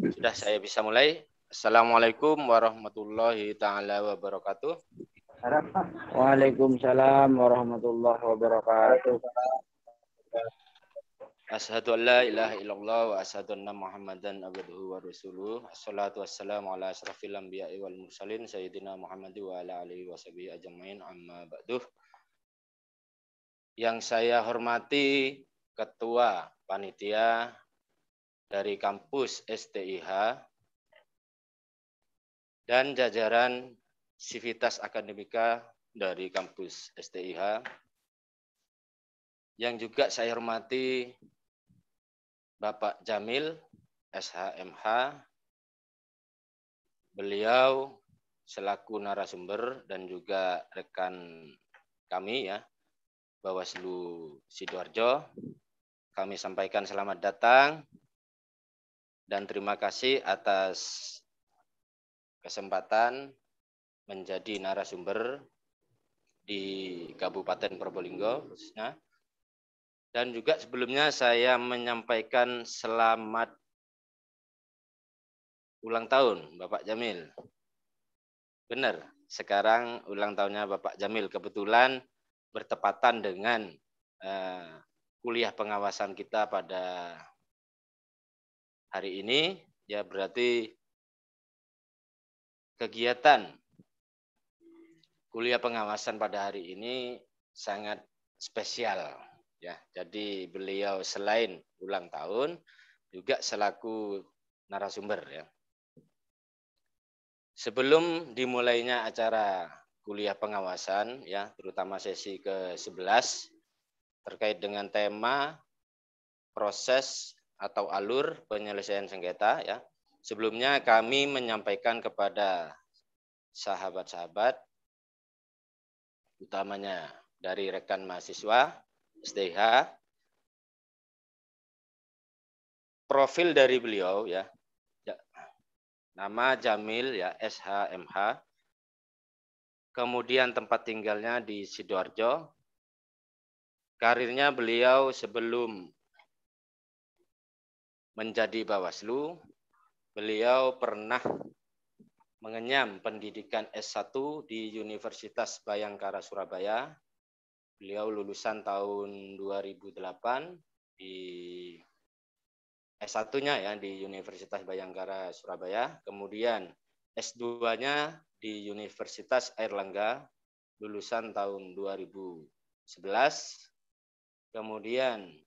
Sudah saya bisa mulai. Assalamualaikum warahmatullahi taala wabarakatuh. Waalaikumsalam warahmatullahi wabarakatuh. Asyhadu an la ilaha illallah wa asyhadu anna Muhammadan abduhu wa rasuluh. Assalatu wassalamu ala asrafil anbiya'i wal mursalin sayyidina Muhammad wa ala alihi washabihi ajmain amma ba'du. Yang saya hormati Ketua Panitia dari kampus STIH dan jajaran Sivitas Akademika dari kampus STIH yang juga saya hormati Bapak Jamil SHMH beliau selaku narasumber dan juga rekan kami ya Bawaslu Sidoarjo kami sampaikan selamat datang dan terima kasih atas kesempatan menjadi narasumber di Kabupaten Probolinggo khususnya. Dan juga sebelumnya saya menyampaikan selamat ulang tahun Bapak Jamil. Benar, sekarang ulang tahunnya Bapak Jamil kebetulan bertepatan dengan uh, kuliah pengawasan kita pada hari ini ya berarti kegiatan kuliah pengawasan pada hari ini sangat spesial ya. Jadi beliau selain ulang tahun juga selaku narasumber ya. Sebelum dimulainya acara kuliah pengawasan ya, terutama sesi ke-11 terkait dengan tema proses atau alur penyelesaian sengketa ya. Sebelumnya kami menyampaikan kepada sahabat-sahabat utamanya dari rekan mahasiswa STH profil dari beliau ya. Nama Jamil ya SHMH. Kemudian tempat tinggalnya di Sidoarjo. Karirnya beliau sebelum menjadi Bawaslu, beliau pernah mengenyam pendidikan S1 di Universitas Bayangkara Surabaya. Beliau lulusan tahun 2008 di S1-nya ya di Universitas Bayangkara Surabaya, kemudian S2-nya di Universitas Airlangga lulusan tahun 2011. Kemudian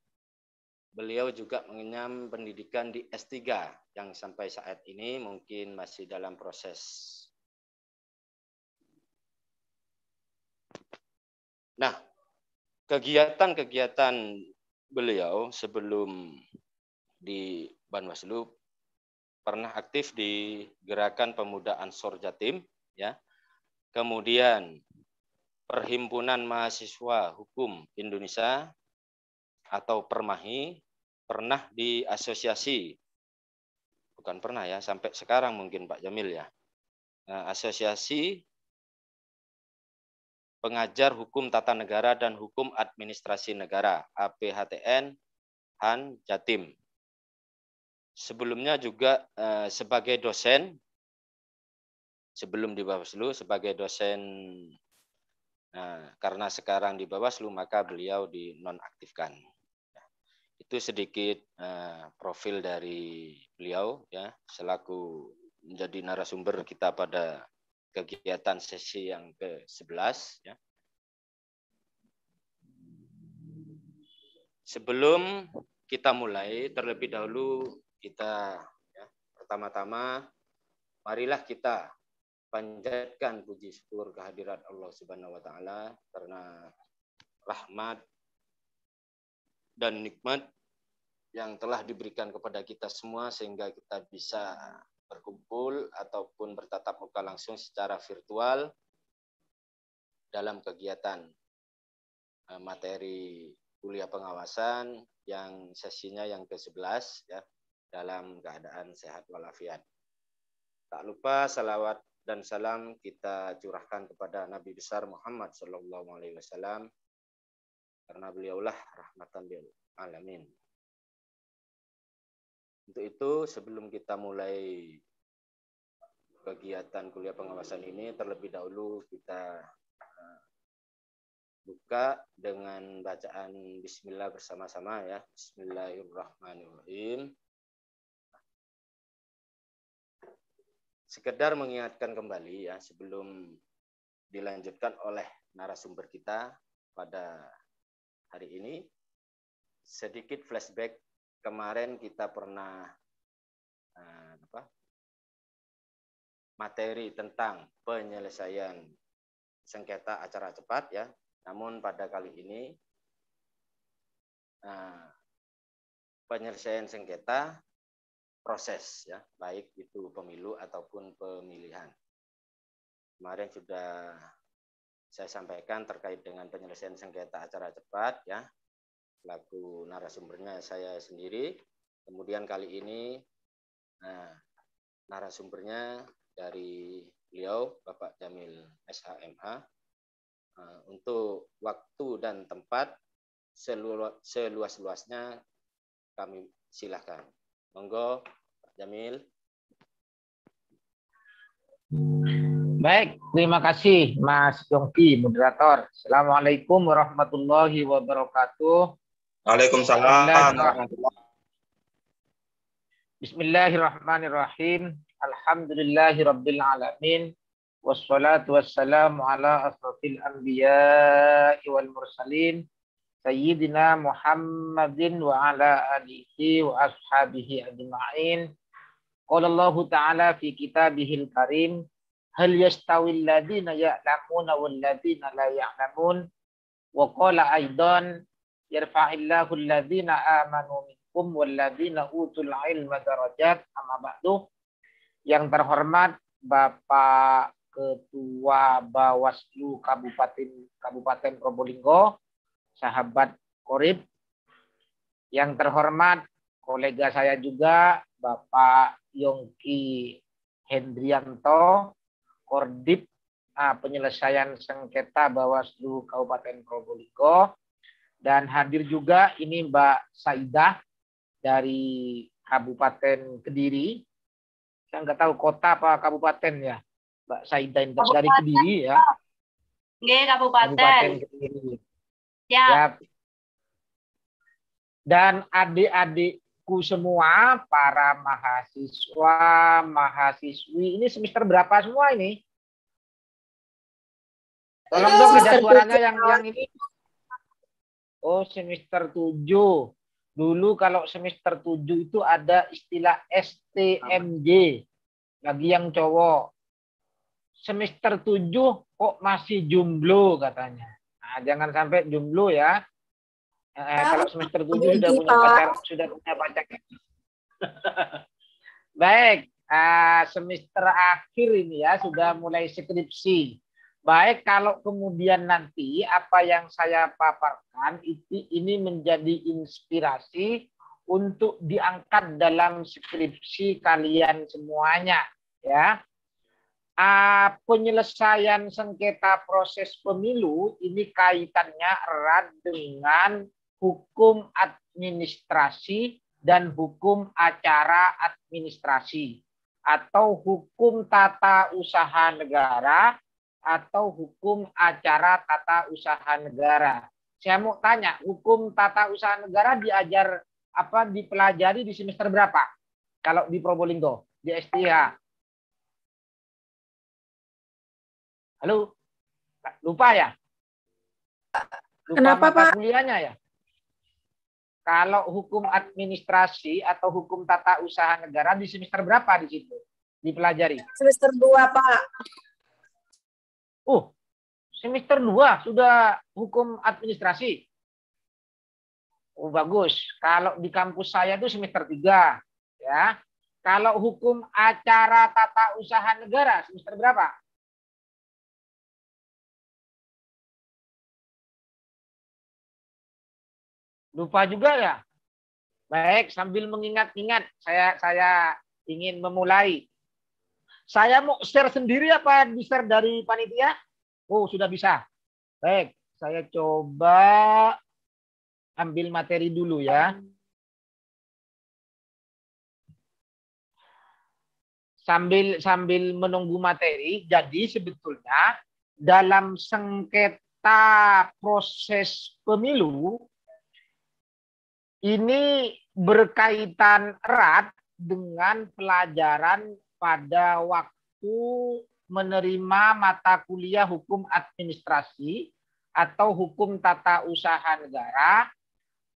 Beliau juga mengenyam pendidikan di S3 yang sampai saat ini mungkin masih dalam proses. Nah, kegiatan-kegiatan beliau sebelum di Banwaslu pernah aktif di Gerakan Pemuda Ansor Jatim ya. Kemudian Perhimpunan Mahasiswa Hukum Indonesia atau Permahi pernah asosiasi bukan pernah ya sampai sekarang mungkin Pak Jamil ya nah, asosiasi pengajar hukum tata negara dan hukum administrasi negara APHTN Han Jatim sebelumnya juga eh, sebagai dosen sebelum di Bawaslu sebagai dosen Nah, karena sekarang di Bawaslu maka beliau dinonaktifkan. Itu sedikit uh, profil dari beliau ya selaku menjadi narasumber kita pada kegiatan sesi yang ke-11 ya. Sebelum kita mulai terlebih dahulu kita ya, pertama-tama marilah kita panjatkan puji syukur kehadirat Allah Subhanahu wa taala karena rahmat dan nikmat yang telah diberikan kepada kita semua sehingga kita bisa berkumpul ataupun bertatap muka langsung secara virtual dalam kegiatan eh, materi kuliah pengawasan yang sesinya yang ke-11 ya dalam keadaan sehat walafiat. Tak lupa salawat dan salam kita curahkan kepada Nabi besar Muhammad Sallallahu alaihi wasallam karena beliaulah rahmatan lil alamin. Untuk itu sebelum kita mulai kegiatan kuliah pengawasan ini terlebih dahulu kita eh, buka dengan bacaan bismillah bersama-sama ya. Bismillahirrahmanirrahim. Sekedar mengingatkan kembali ya sebelum dilanjutkan oleh narasumber kita pada hari ini. Sedikit flashback kemarin kita pernah uh, apa, materi tentang penyelesaian sengketa acara cepat ya. Namun pada kali ini uh, penyelesaian sengketa proses ya, baik itu pemilu ataupun pemilihan. Kemarin sudah saya sampaikan terkait dengan penyelesaian sengketa acara cepat ya laku narasumbernya saya sendiri kemudian kali ini nah, narasumbernya dari beliau Bapak Jamil SHMH nah, untuk waktu dan tempat seluas-luasnya kami silahkan monggo Pak Jamil. Hmm. Baik, terima kasih Mas Yongki, moderator. Assalamualaikum warahmatullahi wabarakatuh. Waalaikumsalam. Bismillahirrahmanirrahim. Alhamdulillahirrabbilalamin. Wassalatu wassalamu ala asrafil anbiya wal mursalin. Sayyidina Muhammadin wa ala alihi wa ashabihi ajma'in. Qala Allah Ta'ala fi kitabihil karim hal yastawil ladina ya'lamuna wal ladina la ya'lamun wa qala aidan yarfa'illahu alladhina amanu minkum wal ladina utul ilma darajat amma ba'du yang terhormat Bapak Ketua Bawaslu Kabupaten Kabupaten Probolinggo sahabat Korib yang terhormat kolega saya juga Bapak Yongki Hendrianto Kordip A. Ah, penyelesaian Sengketa Bawaslu Kabupaten Probolinggo. Dan hadir juga ini Mbak Saidah dari Kabupaten Kediri. Saya nggak tahu kota apa kabupaten ya. Mbak Saidah ini dari Kediri ya. nggak kabupaten. Kabupaten Kediri. Ya. ya. Dan adik-adik baikku semua para mahasiswa, mahasiswi. Ini semester berapa semua ini? Tolong dong ada suaranya yang yang ini. Oh, semester 7. Dulu kalau semester 7 itu ada istilah STMJ lagi yang cowok. Semester 7 kok masih jumblo katanya. Nah, jangan sampai jomblo ya. Eh, kalau semester 7 sudah punya pacar, sudah punya pacar. Baik, uh, semester akhir ini ya sudah mulai skripsi. Baik, kalau kemudian nanti apa yang saya paparkan itu ini menjadi inspirasi untuk diangkat dalam skripsi kalian semuanya, ya. Uh, penyelesaian sengketa proses pemilu ini kaitannya erat dengan hukum administrasi dan hukum acara administrasi atau hukum tata usaha negara atau hukum acara tata usaha negara. Saya mau tanya, hukum tata usaha negara diajar apa dipelajari di semester berapa? Kalau di Probolinggo, di STH. Halo? Lupa ya? Lupa Kenapa Pak? Kuliahnya ya? kalau hukum administrasi atau hukum tata usaha negara di semester berapa di situ dipelajari? Semester 2, Pak. Oh, semester 2 sudah hukum administrasi. Oh, bagus. Kalau di kampus saya itu semester 3, ya. Kalau hukum acara tata usaha negara semester berapa? Lupa juga ya? Baik, sambil mengingat-ingat saya saya ingin memulai. Saya mau share sendiri apa bisa dari panitia? Oh, sudah bisa. Baik, saya coba ambil materi dulu ya. Sambil sambil menunggu materi, jadi sebetulnya dalam sengketa proses pemilu ini berkaitan erat dengan pelajaran pada waktu menerima mata kuliah hukum administrasi atau hukum tata usaha negara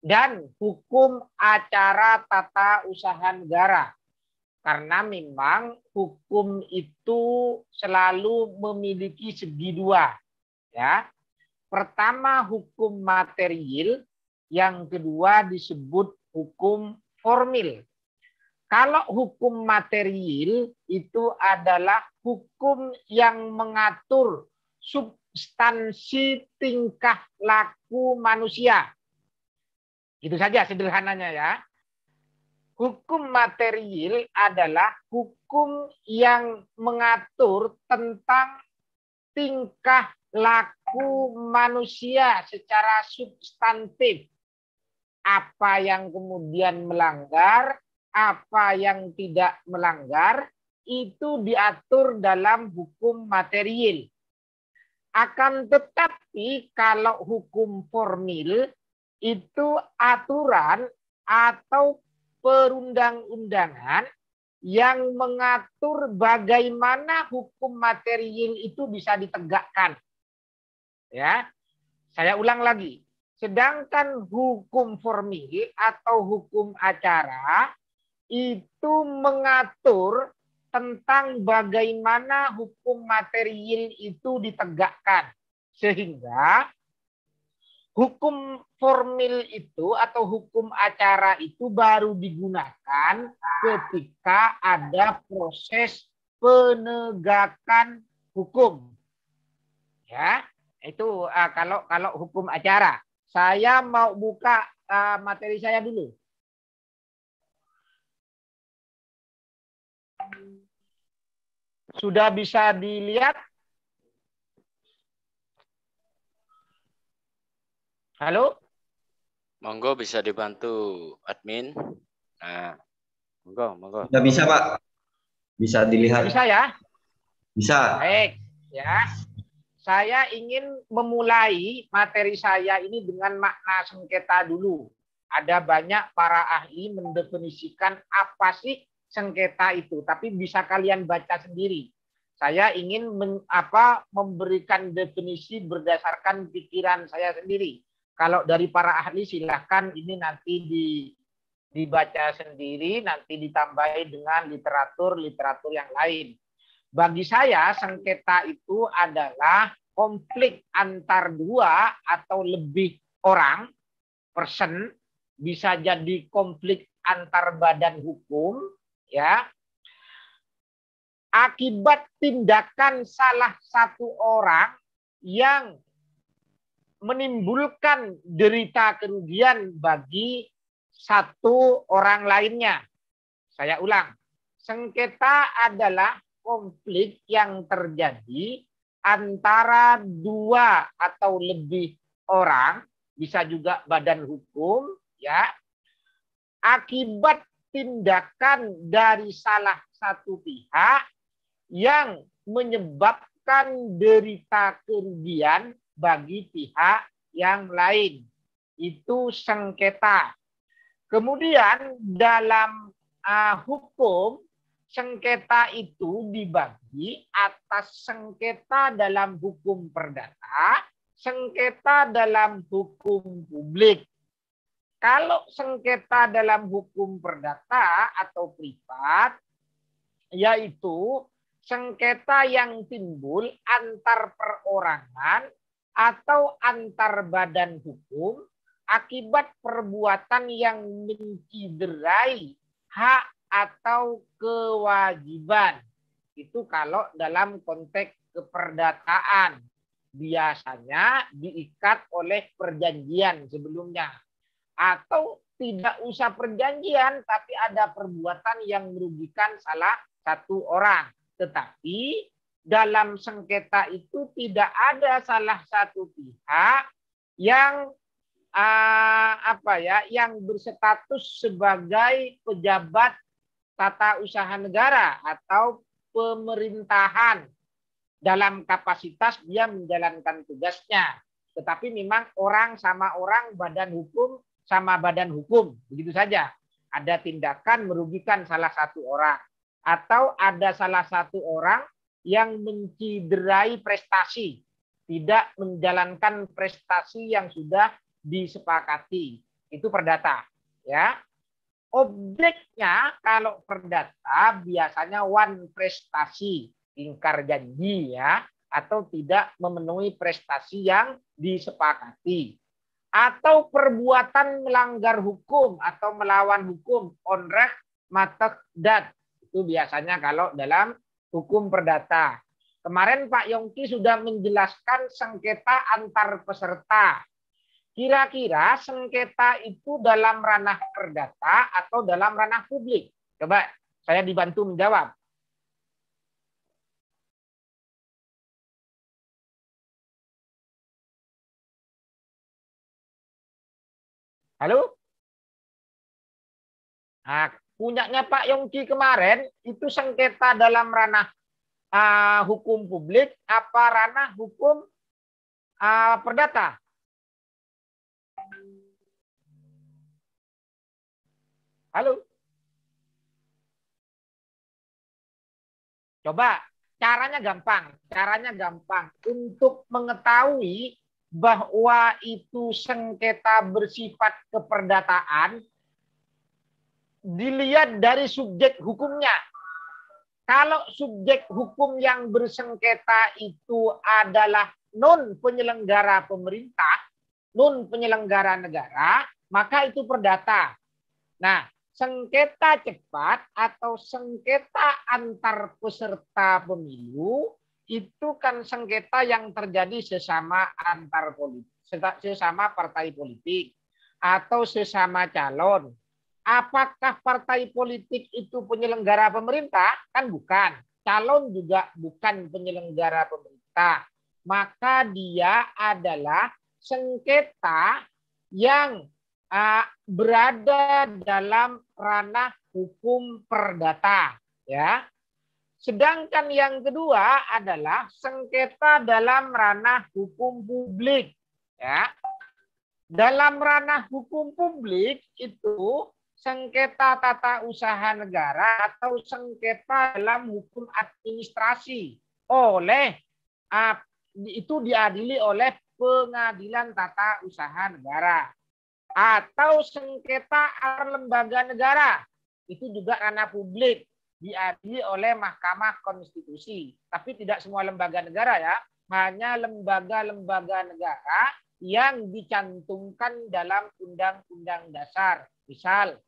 dan hukum acara tata usaha negara. Karena memang hukum itu selalu memiliki segi dua. Ya. Pertama hukum material yang kedua disebut hukum formil. Kalau hukum material itu adalah hukum yang mengatur substansi tingkah laku manusia. Itu saja sederhananya ya. Hukum material adalah hukum yang mengatur tentang tingkah laku manusia secara substantif apa yang kemudian melanggar, apa yang tidak melanggar, itu diatur dalam hukum material. Akan tetapi kalau hukum formil itu aturan atau perundang-undangan yang mengatur bagaimana hukum material itu bisa ditegakkan. Ya. Saya ulang lagi. Sedangkan hukum formil atau hukum acara itu mengatur tentang bagaimana hukum material itu ditegakkan. Sehingga hukum formil itu atau hukum acara itu baru digunakan ketika ada proses penegakan hukum. Ya, itu ah, kalau kalau hukum acara. Saya mau buka eh, materi saya dulu. Sudah bisa dilihat? Halo? Monggo bisa dibantu admin. Nah, monggo, monggo. Sudah bisa, Pak. Bisa dilihat. Bisa ya? Bisa. Baik, ya saya ingin memulai materi saya ini dengan makna sengketa dulu. Ada banyak para ahli mendefinisikan apa sih sengketa itu, tapi bisa kalian baca sendiri. Saya ingin men, apa memberikan definisi berdasarkan pikiran saya sendiri. Kalau dari para ahli silahkan ini nanti di dibaca sendiri, nanti ditambahi dengan literatur-literatur yang lain. Bagi saya sengketa itu adalah konflik antar dua atau lebih orang, person, bisa jadi konflik antar badan hukum, ya. Akibat tindakan salah satu orang yang menimbulkan derita kerugian bagi satu orang lainnya. Saya ulang, sengketa adalah konflik yang terjadi antara dua atau lebih orang, bisa juga badan hukum, ya, akibat tindakan dari salah satu pihak yang menyebabkan derita kerugian bagi pihak yang lain. Itu sengketa. Kemudian dalam uh, hukum sengketa itu dibagi atas sengketa dalam hukum perdata, sengketa dalam hukum publik. Kalau sengketa dalam hukum perdata atau privat, yaitu sengketa yang timbul antar perorangan atau antar badan hukum akibat perbuatan yang menciderai hak atau kewajiban. Itu kalau dalam konteks keperdataan. Biasanya diikat oleh perjanjian sebelumnya. Atau tidak usah perjanjian, tapi ada perbuatan yang merugikan salah satu orang. Tetapi dalam sengketa itu tidak ada salah satu pihak yang ah, apa ya yang berstatus sebagai pejabat tata usaha negara atau pemerintahan dalam kapasitas dia menjalankan tugasnya. Tetapi memang orang sama orang, badan hukum sama badan hukum, begitu saja. Ada tindakan merugikan salah satu orang. Atau ada salah satu orang yang menciderai prestasi, tidak menjalankan prestasi yang sudah disepakati. Itu perdata. Ya, Objeknya kalau perdata biasanya one prestasi, ingkar janji ya, atau tidak memenuhi prestasi yang disepakati. Atau perbuatan melanggar hukum atau melawan hukum, onrek matek dat. Itu biasanya kalau dalam hukum perdata. Kemarin Pak Yongki sudah menjelaskan sengketa antar peserta Kira-kira sengketa itu dalam ranah perdata atau dalam ranah publik? Coba saya dibantu menjawab. Halo? Nah, punyanya Pak Yongki kemarin itu sengketa dalam ranah uh, hukum publik apa ranah hukum uh, perdata? Halo. Coba caranya gampang, caranya gampang untuk mengetahui bahwa itu sengketa bersifat keperdataan dilihat dari subjek hukumnya. Kalau subjek hukum yang bersengketa itu adalah non penyelenggara pemerintah, non penyelenggara negara, maka itu perdata. Nah, sengketa cepat atau sengketa antar peserta pemilu itu kan sengketa yang terjadi sesama antar politik, sesama partai politik atau sesama calon. Apakah partai politik itu penyelenggara pemerintah? Kan bukan. Calon juga bukan penyelenggara pemerintah. Maka dia adalah sengketa yang uh, berada dalam ranah hukum perdata, ya. Sedangkan yang kedua adalah sengketa dalam ranah hukum publik, ya. Dalam ranah hukum publik itu sengketa tata usaha negara atau sengketa dalam hukum administrasi oleh itu diadili oleh pengadilan tata usaha negara atau sengketa antar lembaga negara itu juga ranah publik diadili oleh Mahkamah Konstitusi. Tapi tidak semua lembaga negara ya, hanya lembaga-lembaga negara yang dicantumkan dalam Undang-Undang Dasar. Misal,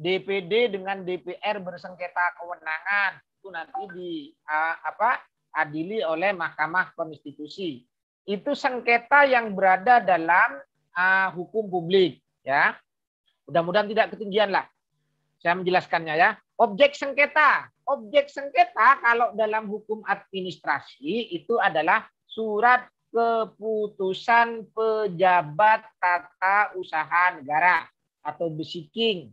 DPD dengan DPR bersengketa kewenangan itu nanti di apa adili oleh Mahkamah Konstitusi. Itu sengketa yang berada dalam uh, hukum publik ya. Mudah-mudahan tidak ketinggian lah. Saya menjelaskannya ya. Objek sengketa. Objek sengketa kalau dalam hukum administrasi itu adalah surat keputusan pejabat tata usaha negara atau besiking.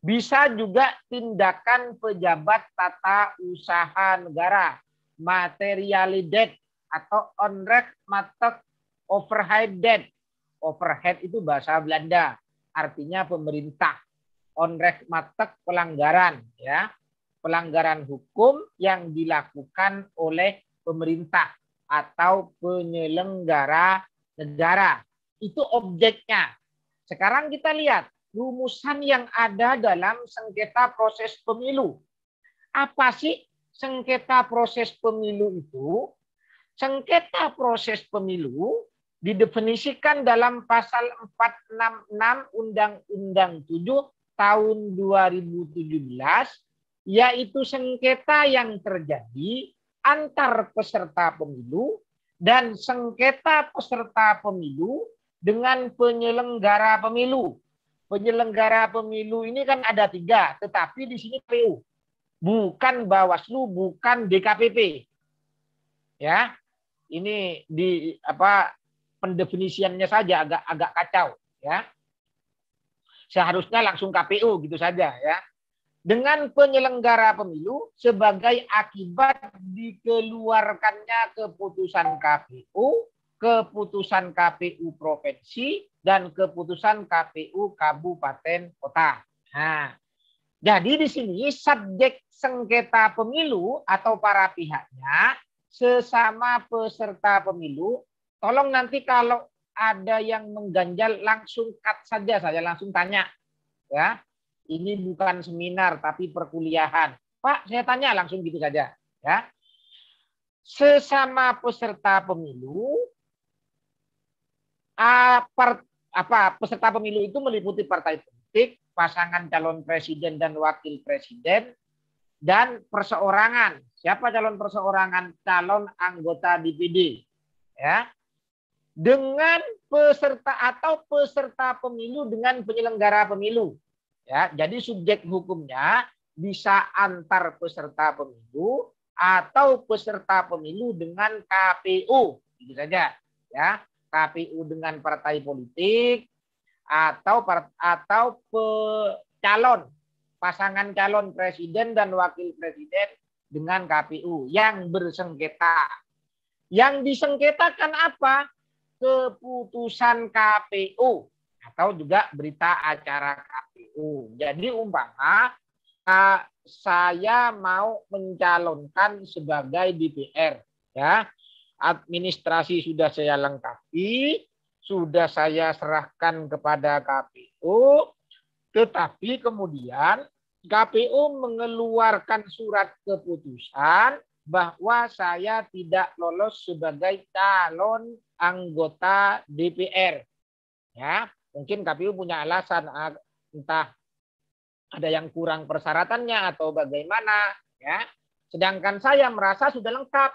Bisa juga tindakan pejabat tata usaha negara, materialidet atau onrek matek overhead debt Overhead itu bahasa Belanda, artinya pemerintah. Onrecht matek pelanggaran ya. Pelanggaran hukum yang dilakukan oleh pemerintah atau penyelenggara negara. Itu objeknya. Sekarang kita lihat rumusan yang ada dalam sengketa proses pemilu. Apa sih sengketa proses pemilu itu? Sengketa proses pemilu didefinisikan dalam pasal 466 Undang-Undang 7 tahun 2017 yaitu sengketa yang terjadi antar peserta pemilu dan sengketa peserta pemilu dengan penyelenggara pemilu. Penyelenggara pemilu ini kan ada tiga, tetapi di sini pu bukan Bawaslu, bukan DKPP. Ya, ini di apa pendefinisiannya saja agak agak kacau ya. Seharusnya langsung KPU gitu saja ya. Dengan penyelenggara pemilu sebagai akibat dikeluarkannya keputusan KPU, keputusan KPU provinsi dan keputusan KPU kabupaten kota. Nah, jadi di sini subjek sengketa pemilu atau para pihaknya sesama peserta pemilu Tolong nanti kalau ada yang mengganjal langsung cut saja, saya langsung tanya. Ya, ini bukan seminar tapi perkuliahan. Pak, saya tanya langsung gitu saja. Ya, sesama peserta pemilu, apa, apa peserta pemilu itu meliputi partai politik, pasangan calon presiden dan wakil presiden, dan perseorangan. Siapa calon perseorangan? Calon anggota DPD. Ya, dengan peserta atau peserta pemilu dengan penyelenggara pemilu. Ya, jadi subjek hukumnya bisa antar peserta pemilu atau peserta pemilu dengan KPU, gitu saja. Ya, KPU dengan partai politik atau atau pe, calon pasangan calon presiden dan wakil presiden dengan KPU yang bersengketa. Yang disengketakan apa? keputusan KPU atau juga berita acara KPU. Jadi umpama eh, saya mau mencalonkan sebagai DPR ya. Administrasi sudah saya lengkapi, sudah saya serahkan kepada KPU, tetapi kemudian KPU mengeluarkan surat keputusan bahwa saya tidak lolos sebagai calon anggota DPR. Ya, mungkin KPU punya alasan ah, entah ada yang kurang persyaratannya atau bagaimana, ya. Sedangkan saya merasa sudah lengkap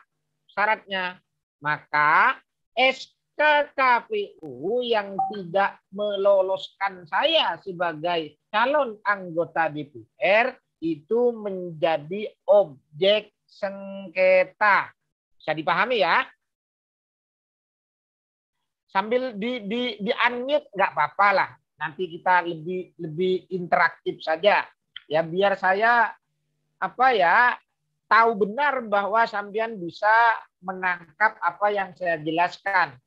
syaratnya. Maka SK KPU yang tidak meloloskan saya sebagai calon anggota DPR itu menjadi objek sengketa. Bisa dipahami ya? sambil di di di unmute nggak apa-apa lah. Nanti kita lebih lebih interaktif saja. Ya biar saya apa ya tahu benar bahwa Sambian bisa menangkap apa yang saya jelaskan.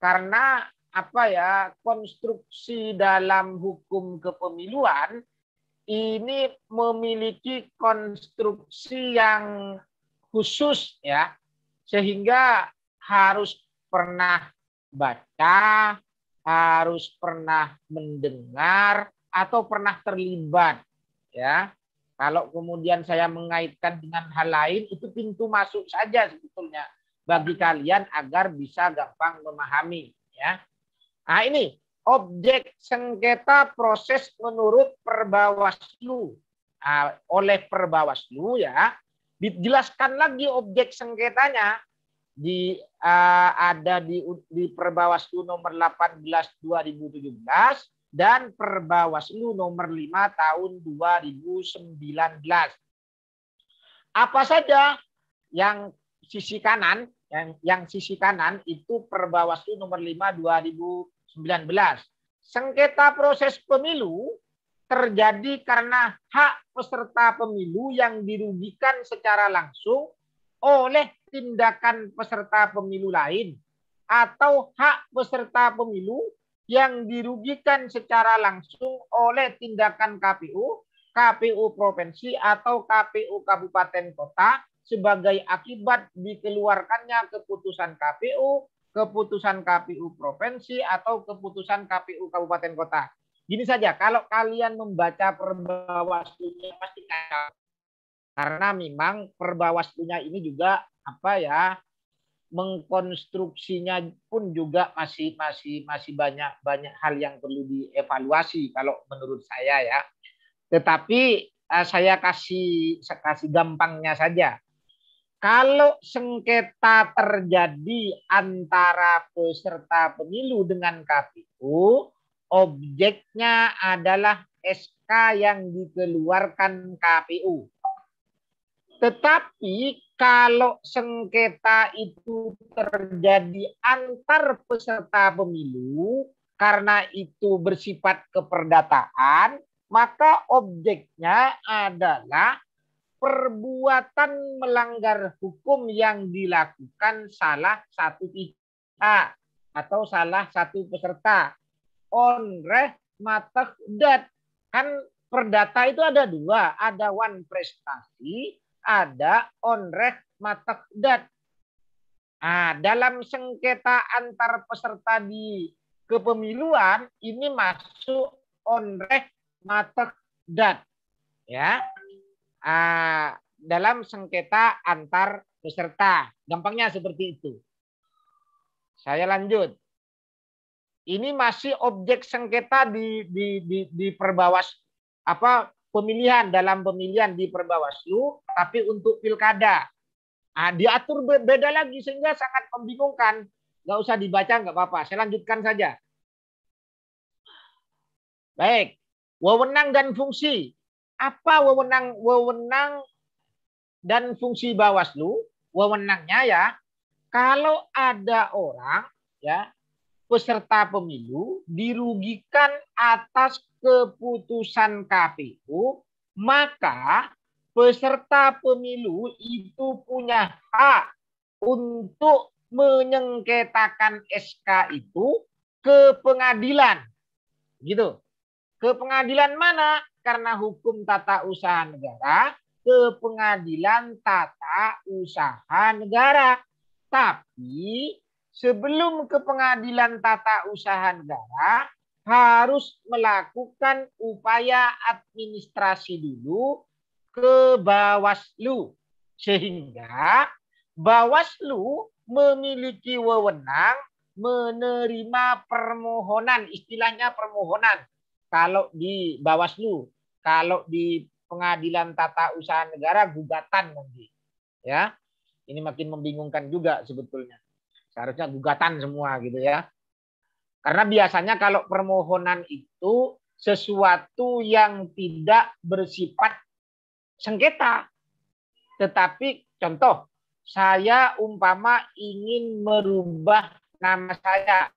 Karena apa ya konstruksi dalam hukum kepemiluan ini memiliki konstruksi yang khusus ya sehingga harus pernah baca, harus pernah mendengar atau pernah terlibat, ya. Kalau kemudian saya mengaitkan dengan hal lain, itu pintu masuk saja sebetulnya bagi kalian agar bisa gampang memahami, ya. Nah ini objek sengketa proses menurut Perbawaslu nah, oleh Perbawaslu ya dijelaskan lagi objek sengketanya di uh, ada di di Perbawaslu nomor 18 2017 dan Perbawaslu nomor 5 tahun 2019. Apa saja yang sisi kanan yang yang sisi kanan itu Perbawaslu nomor 5 2019. Sengketa proses pemilu terjadi karena hak peserta pemilu yang dirugikan secara langsung oleh tindakan peserta pemilu lain atau hak peserta pemilu yang dirugikan secara langsung oleh tindakan KPU, KPU provinsi atau KPU kabupaten kota sebagai akibat dikeluarkannya keputusan KPU, keputusan KPU provinsi atau keputusan KPU kabupaten kota. Gini saja, kalau kalian membaca perbawaslunya pasti kacau karena memang perbawaslunya ini juga apa ya mengkonstruksinya pun juga masih masih masih banyak banyak hal yang perlu dievaluasi kalau menurut saya ya tetapi eh, saya kasih saya kasih gampangnya saja kalau sengketa terjadi antara peserta pemilu dengan KPU objeknya adalah SK yang dikeluarkan KPU tetapi kalau sengketa itu terjadi antar peserta pemilu karena itu bersifat keperdataan, maka objeknya adalah perbuatan melanggar hukum yang dilakukan salah satu pihak atau salah satu peserta. Onreh matahdat. Kan perdata itu ada dua. Ada one prestasi, ada onreh matakdat. Nah, dalam sengketa antar peserta di kepemiluan ini masuk onreh matakdat. Ya. Ah, dalam sengketa antar peserta. Gampangnya seperti itu. Saya lanjut. Ini masih objek sengketa di di di, di perbawas apa pemilihan dalam pemilihan di Perbawaslu, tapi untuk pilkada. Nah, diatur beda lagi sehingga sangat membingungkan. Nggak usah dibaca, nggak apa-apa. Saya lanjutkan saja. Baik, wewenang dan fungsi. Apa wewenang wewenang dan fungsi Bawaslu? Wewenangnya ya, kalau ada orang ya peserta pemilu dirugikan atas keputusan KPU, maka peserta pemilu itu punya hak untuk menyengketakan SK itu ke pengadilan. Gitu. Ke pengadilan mana? Karena hukum tata usaha negara, ke pengadilan tata usaha negara. Tapi sebelum ke pengadilan tata usaha negara, harus melakukan upaya administrasi dulu ke Bawaslu sehingga Bawaslu memiliki wewenang menerima permohonan istilahnya permohonan kalau di Bawaslu kalau di Pengadilan Tata Usaha Negara gugatan nanti ya ini makin membingungkan juga sebetulnya seharusnya gugatan semua gitu ya karena biasanya kalau permohonan itu sesuatu yang tidak bersifat sengketa. Tetapi contoh, saya umpama ingin merubah nama saya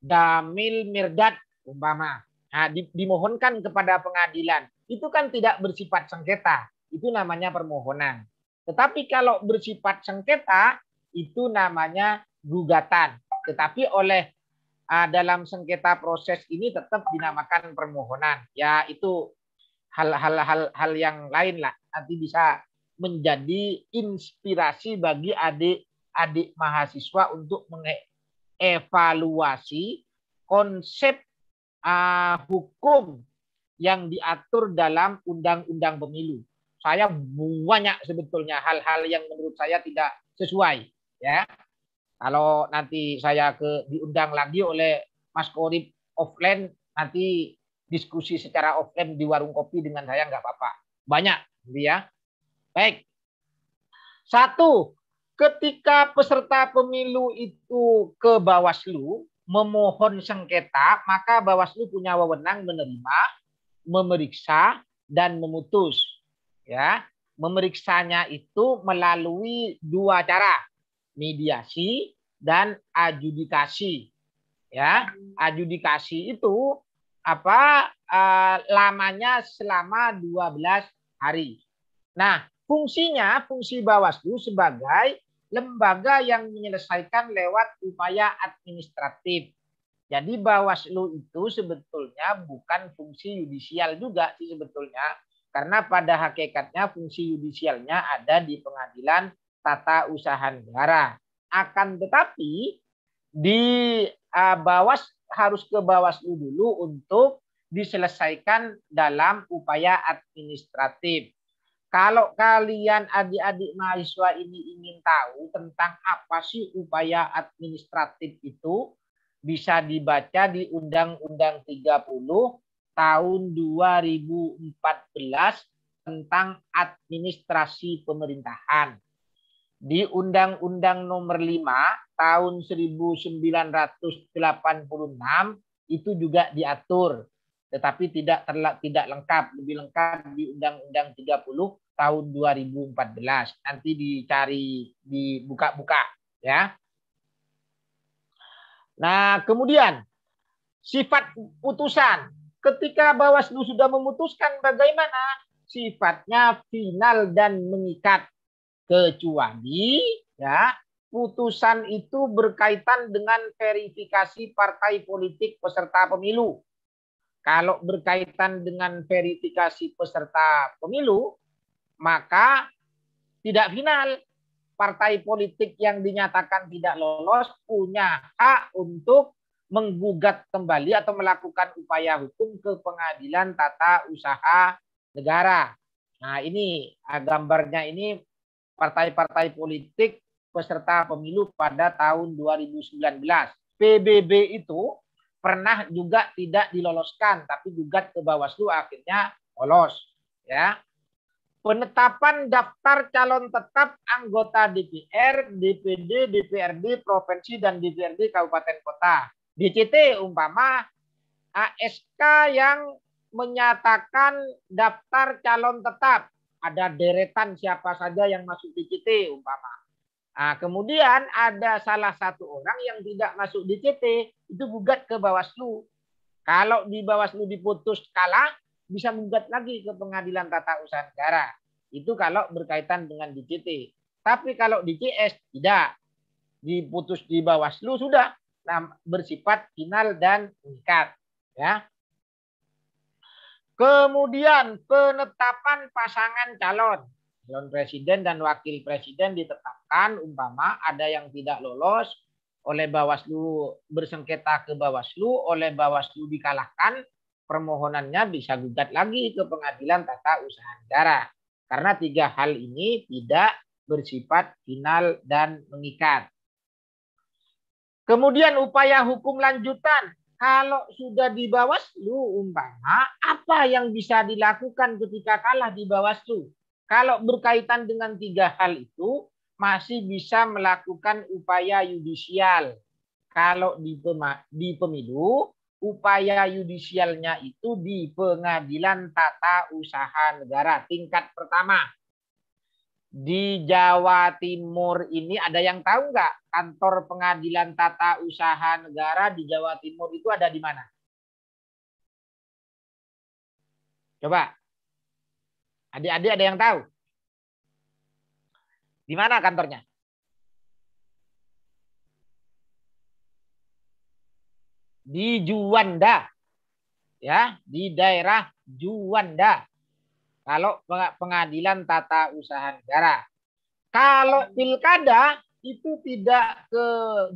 Damil Mirdad umpama. Nah, di, dimohonkan kepada pengadilan. Itu kan tidak bersifat sengketa. Itu namanya permohonan. Tetapi kalau bersifat sengketa, itu namanya gugatan. Tetapi oleh uh, dalam sengketa proses ini tetap dinamakan permohonan. Ya itu hal-hal hal yang lain lah. Nanti bisa menjadi inspirasi bagi adik-adik mahasiswa untuk mengevaluasi konsep uh, hukum yang diatur dalam undang-undang pemilu. Saya banyak sebetulnya hal-hal yang menurut saya tidak sesuai, ya. Kalau nanti saya ke diundang lagi oleh Mas Korib offline, nanti diskusi secara offline di warung kopi dengan saya nggak apa-apa. Banyak, gitu ya. Baik. Satu, ketika peserta pemilu itu ke Bawaslu memohon sengketa, maka Bawaslu punya wewenang menerima, memeriksa dan memutus. Ya, memeriksanya itu melalui dua cara mediasi dan adjudikasi. Ya, adjudikasi itu apa eh, lamanya selama 12 hari. Nah, fungsinya fungsi Bawaslu sebagai lembaga yang menyelesaikan lewat upaya administratif. Jadi Bawaslu itu sebetulnya bukan fungsi yudisial juga sih sebetulnya karena pada hakikatnya fungsi yudisialnya ada di pengadilan tata usaha negara. Akan tetapi di uh, bawas harus ke Bawaslu dulu untuk diselesaikan dalam upaya administratif. Kalau kalian adik-adik mahasiswa ini ingin tahu tentang apa sih upaya administratif itu, bisa dibaca di Undang-Undang 30 tahun 2014 tentang administrasi pemerintahan di Undang-Undang Nomor 5 tahun 1986 itu juga diatur tetapi tidak terlak tidak lengkap lebih lengkap di Undang-Undang 30 tahun 2014 nanti dicari dibuka-buka ya Nah, kemudian sifat putusan ketika Bawaslu sudah memutuskan bagaimana sifatnya final dan mengikat kecuali ya putusan itu berkaitan dengan verifikasi partai politik peserta pemilu. Kalau berkaitan dengan verifikasi peserta pemilu, maka tidak final. Partai politik yang dinyatakan tidak lolos punya hak untuk menggugat kembali atau melakukan upaya hukum ke pengadilan tata usaha negara. Nah, ini ah, gambarnya ini partai-partai politik peserta pemilu pada tahun 2019. PBB itu pernah juga tidak diloloskan tapi juga ke Bawaslu akhirnya lolos ya. Penetapan daftar calon tetap anggota DPR, DPD, DPRD provinsi dan DPRD kabupaten kota. DCT umpama ASK yang menyatakan daftar calon tetap ada deretan siapa saja yang masuk di DCT umpama. Nah, kemudian ada salah satu orang yang tidak masuk di DCT itu gugat ke Bawaslu. Kalau di Bawaslu diputus kalah, bisa gugat lagi ke Pengadilan Tata Usaha Negara. Itu kalau berkaitan dengan DCT. Tapi kalau di DCS tidak. Diputus di Bawaslu sudah nah, bersifat final dan mengikat. Ya. Kemudian penetapan pasangan calon. Calon presiden dan wakil presiden ditetapkan umpama ada yang tidak lolos oleh Bawaslu bersengketa ke Bawaslu, oleh Bawaslu dikalahkan, permohonannya bisa gugat lagi ke pengadilan tata usaha negara. Karena tiga hal ini tidak bersifat final dan mengikat. Kemudian upaya hukum lanjutan kalau sudah di Bawaslu umpama apa yang bisa dilakukan ketika kalah di Bawaslu? Kalau berkaitan dengan tiga hal itu masih bisa melakukan upaya yudisial. Kalau di, di pemilu upaya yudisialnya itu di pengadilan tata usaha negara tingkat pertama di Jawa Timur ini ada yang tahu nggak kantor pengadilan tata usaha negara di Jawa Timur itu ada di mana? Coba. Adik-adik ada yang tahu? Di mana kantornya? Di Juanda. Ya, di daerah Juanda. Kalau pengadilan tata usaha negara. Kalau hmm. pilkada itu tidak ke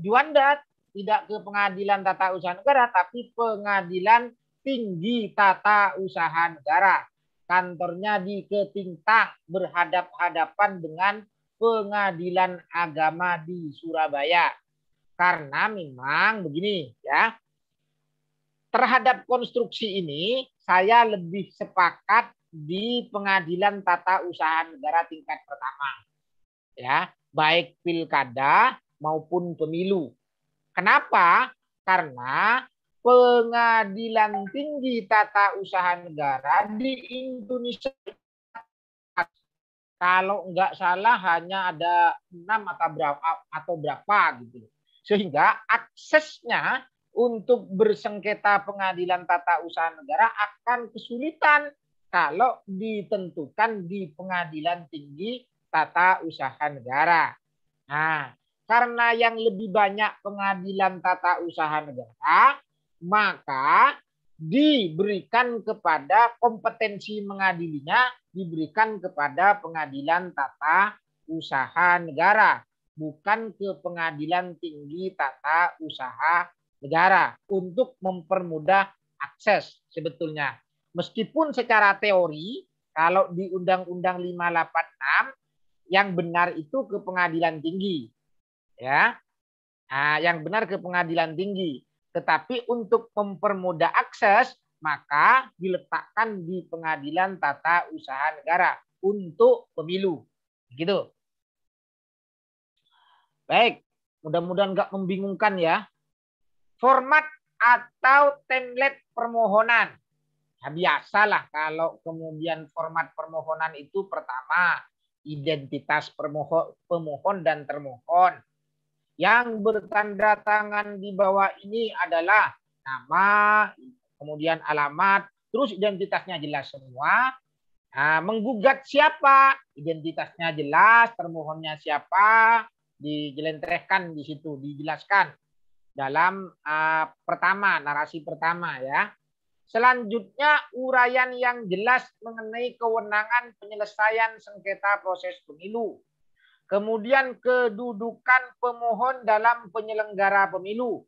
Juanda, tidak ke pengadilan tata usaha negara, tapi pengadilan tinggi tata usaha negara. Kantornya di Ketintang berhadap-hadapan dengan pengadilan agama di Surabaya. Karena memang begini ya, terhadap konstruksi ini saya lebih sepakat di pengadilan tata usaha negara tingkat pertama. Ya, baik pilkada maupun pemilu. Kenapa? Karena pengadilan tinggi tata usaha negara di Indonesia kalau nggak salah hanya ada enam atau berapa atau berapa gitu sehingga aksesnya untuk bersengketa pengadilan tata usaha negara akan kesulitan kalau ditentukan di pengadilan tinggi tata usaha negara. Nah, karena yang lebih banyak pengadilan tata usaha negara, maka diberikan kepada kompetensi mengadilinya diberikan kepada pengadilan tata usaha negara bukan ke pengadilan tinggi tata usaha negara untuk mempermudah akses sebetulnya Meskipun secara teori, kalau di Undang-Undang 586, yang benar itu ke pengadilan tinggi. ya nah, Yang benar ke pengadilan tinggi. Tetapi untuk mempermudah akses, maka diletakkan di pengadilan tata usaha negara untuk pemilu. Gitu. Baik, mudah-mudahan nggak membingungkan ya. Format atau template permohonan. Nah, biasalah kalau kemudian format permohonan itu pertama identitas permohon, pemohon dan termohon. Yang bertanda tangan di bawah ini adalah nama, kemudian alamat, terus identitasnya jelas semua. Nah, menggugat siapa? Identitasnya jelas, termohonnya siapa? Dijelentrehkan di situ, dijelaskan dalam uh, pertama narasi pertama ya. Selanjutnya urayan yang jelas mengenai kewenangan penyelesaian sengketa proses pemilu. Kemudian kedudukan pemohon dalam penyelenggara pemilu.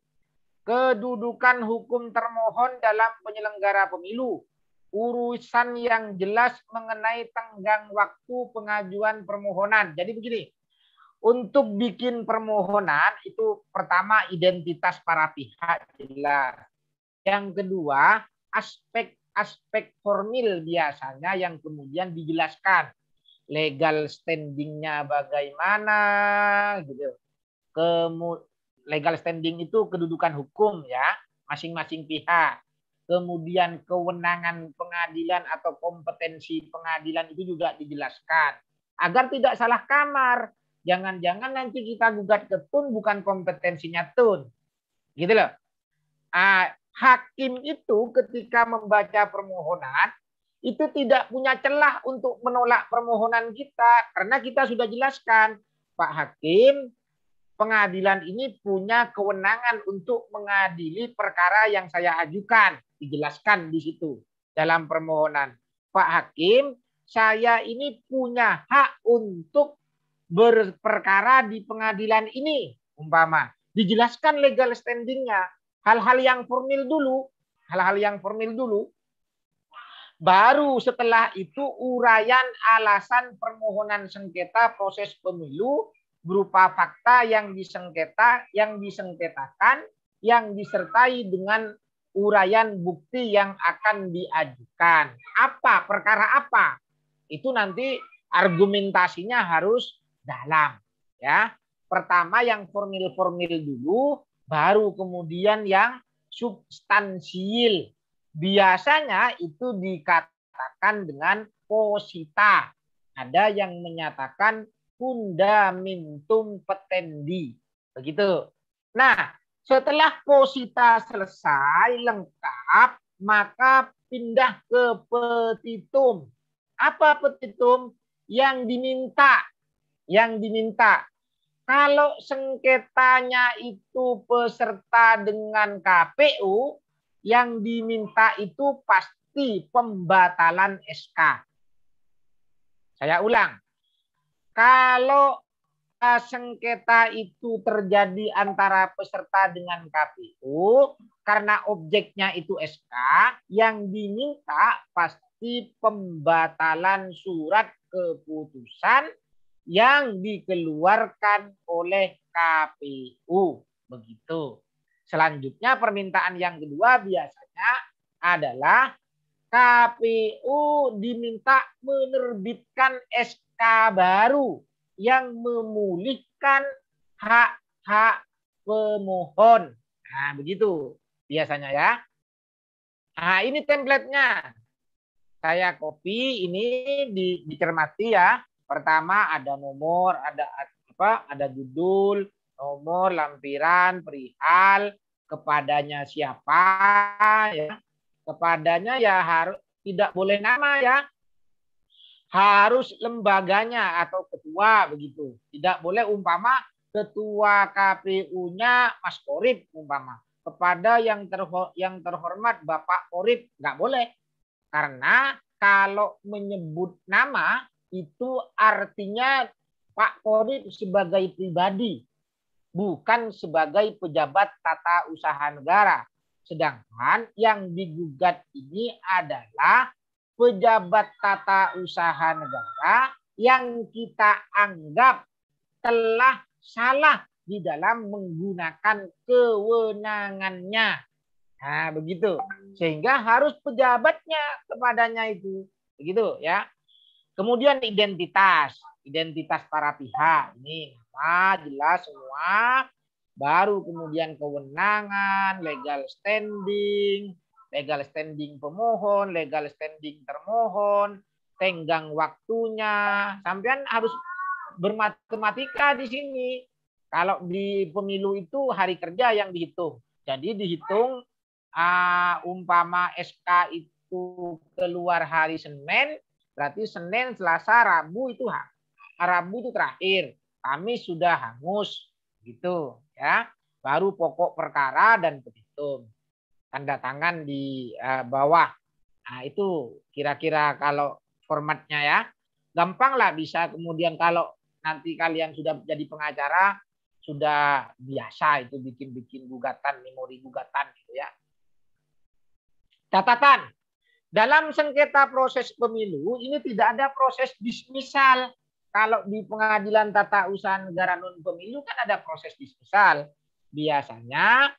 Kedudukan hukum termohon dalam penyelenggara pemilu. Urusan yang jelas mengenai tenggang waktu pengajuan permohonan. Jadi begini, untuk bikin permohonan itu pertama identitas para pihak jelas. Yang kedua, aspek-aspek formil biasanya yang kemudian dijelaskan legal standingnya bagaimana gitu legal standing itu kedudukan hukum ya masing-masing pihak kemudian kewenangan pengadilan atau kompetensi pengadilan itu juga dijelaskan agar tidak salah kamar jangan-jangan nanti kita gugat ke tun bukan kompetensinya tun gitu loh ah, hakim itu ketika membaca permohonan itu tidak punya celah untuk menolak permohonan kita karena kita sudah jelaskan Pak Hakim pengadilan ini punya kewenangan untuk mengadili perkara yang saya ajukan dijelaskan di situ dalam permohonan Pak Hakim saya ini punya hak untuk berperkara di pengadilan ini umpama dijelaskan legal standingnya hal-hal yang formil dulu, hal-hal yang formil dulu. Baru setelah itu uraian alasan permohonan sengketa proses pemilu berupa fakta yang disengketa, yang disengketakan, yang disertai dengan uraian bukti yang akan diajukan. Apa perkara apa? Itu nanti argumentasinya harus dalam, ya. Pertama yang formil-formil dulu, baru kemudian yang substansial Biasanya itu dikatakan dengan posita. Ada yang menyatakan fundamentum petendi. Begitu. Nah, setelah posita selesai lengkap, maka pindah ke petitum. Apa petitum? Yang diminta. Yang diminta. Kalau sengketanya itu peserta dengan KPU, yang diminta itu pasti pembatalan SK. Saya ulang. Kalau uh, sengketa itu terjadi antara peserta dengan KPU karena objeknya itu SK yang diminta pasti pembatalan surat keputusan yang dikeluarkan oleh KPU. Begitu. Selanjutnya permintaan yang kedua biasanya adalah KPU diminta menerbitkan SK baru yang memulihkan hak-hak pemohon. Nah, begitu biasanya ya. Nah, ini templatenya. Saya copy ini di, dicermati ya. Pertama ada nomor, ada apa? Ada judul, nomor, lampiran, perihal, kepadanya siapa ya. Kepadanya ya harus tidak boleh nama ya. Harus lembaganya atau ketua begitu. Tidak boleh umpama ketua KPU-nya Mas Korib umpama. Kepada yang terhormat, yang terhormat Bapak Korib nggak boleh. Karena kalau menyebut nama itu artinya Pak Korik sebagai pribadi, bukan sebagai pejabat tata usaha negara. Sedangkan yang digugat ini adalah pejabat tata usaha negara yang kita anggap telah salah di dalam menggunakan kewenangannya. Nah, begitu. Sehingga harus pejabatnya kepadanya itu. Begitu ya. Kemudian identitas, identitas para pihak ini nama jelas semua. Baru kemudian kewenangan, legal standing, legal standing pemohon, legal standing termohon, tenggang waktunya. Sampean harus bermatematika di sini. Kalau di pemilu itu hari kerja yang dihitung. Jadi dihitung uh, umpama SK itu keluar hari Senin, Berarti Senin, Selasa, Rabu itu ha. Rabu itu terakhir. Kamis sudah hangus. Gitu ya. Baru pokok perkara dan petitum. Tanda tangan di uh, bawah. Nah, itu kira-kira kalau formatnya ya. Gampang lah bisa kemudian kalau nanti kalian sudah jadi pengacara sudah biasa itu bikin-bikin gugatan memori gugatan gitu ya catatan dalam sengketa proses pemilu ini tidak ada proses dismisal. Kalau di pengadilan tata usaha negara non pemilu kan ada proses dismisal. Biasanya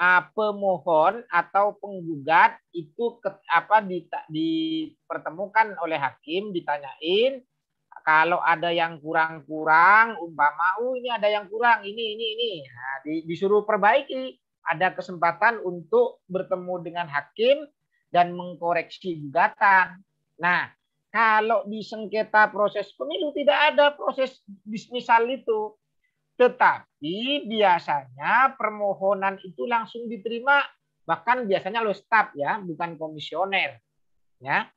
ah, pemohon atau penggugat itu apa di, dipertemukan oleh hakim ditanyain kalau ada yang kurang-kurang umpama oh ini ada yang kurang ini ini ini nah, disuruh perbaiki ada kesempatan untuk bertemu dengan hakim dan mengkoreksi gugatan. Nah, kalau di sengketa proses pemilu tidak ada proses dismisal itu. Tetapi biasanya permohonan itu langsung diterima bahkan biasanya lo staf ya, bukan komisioner. Ya.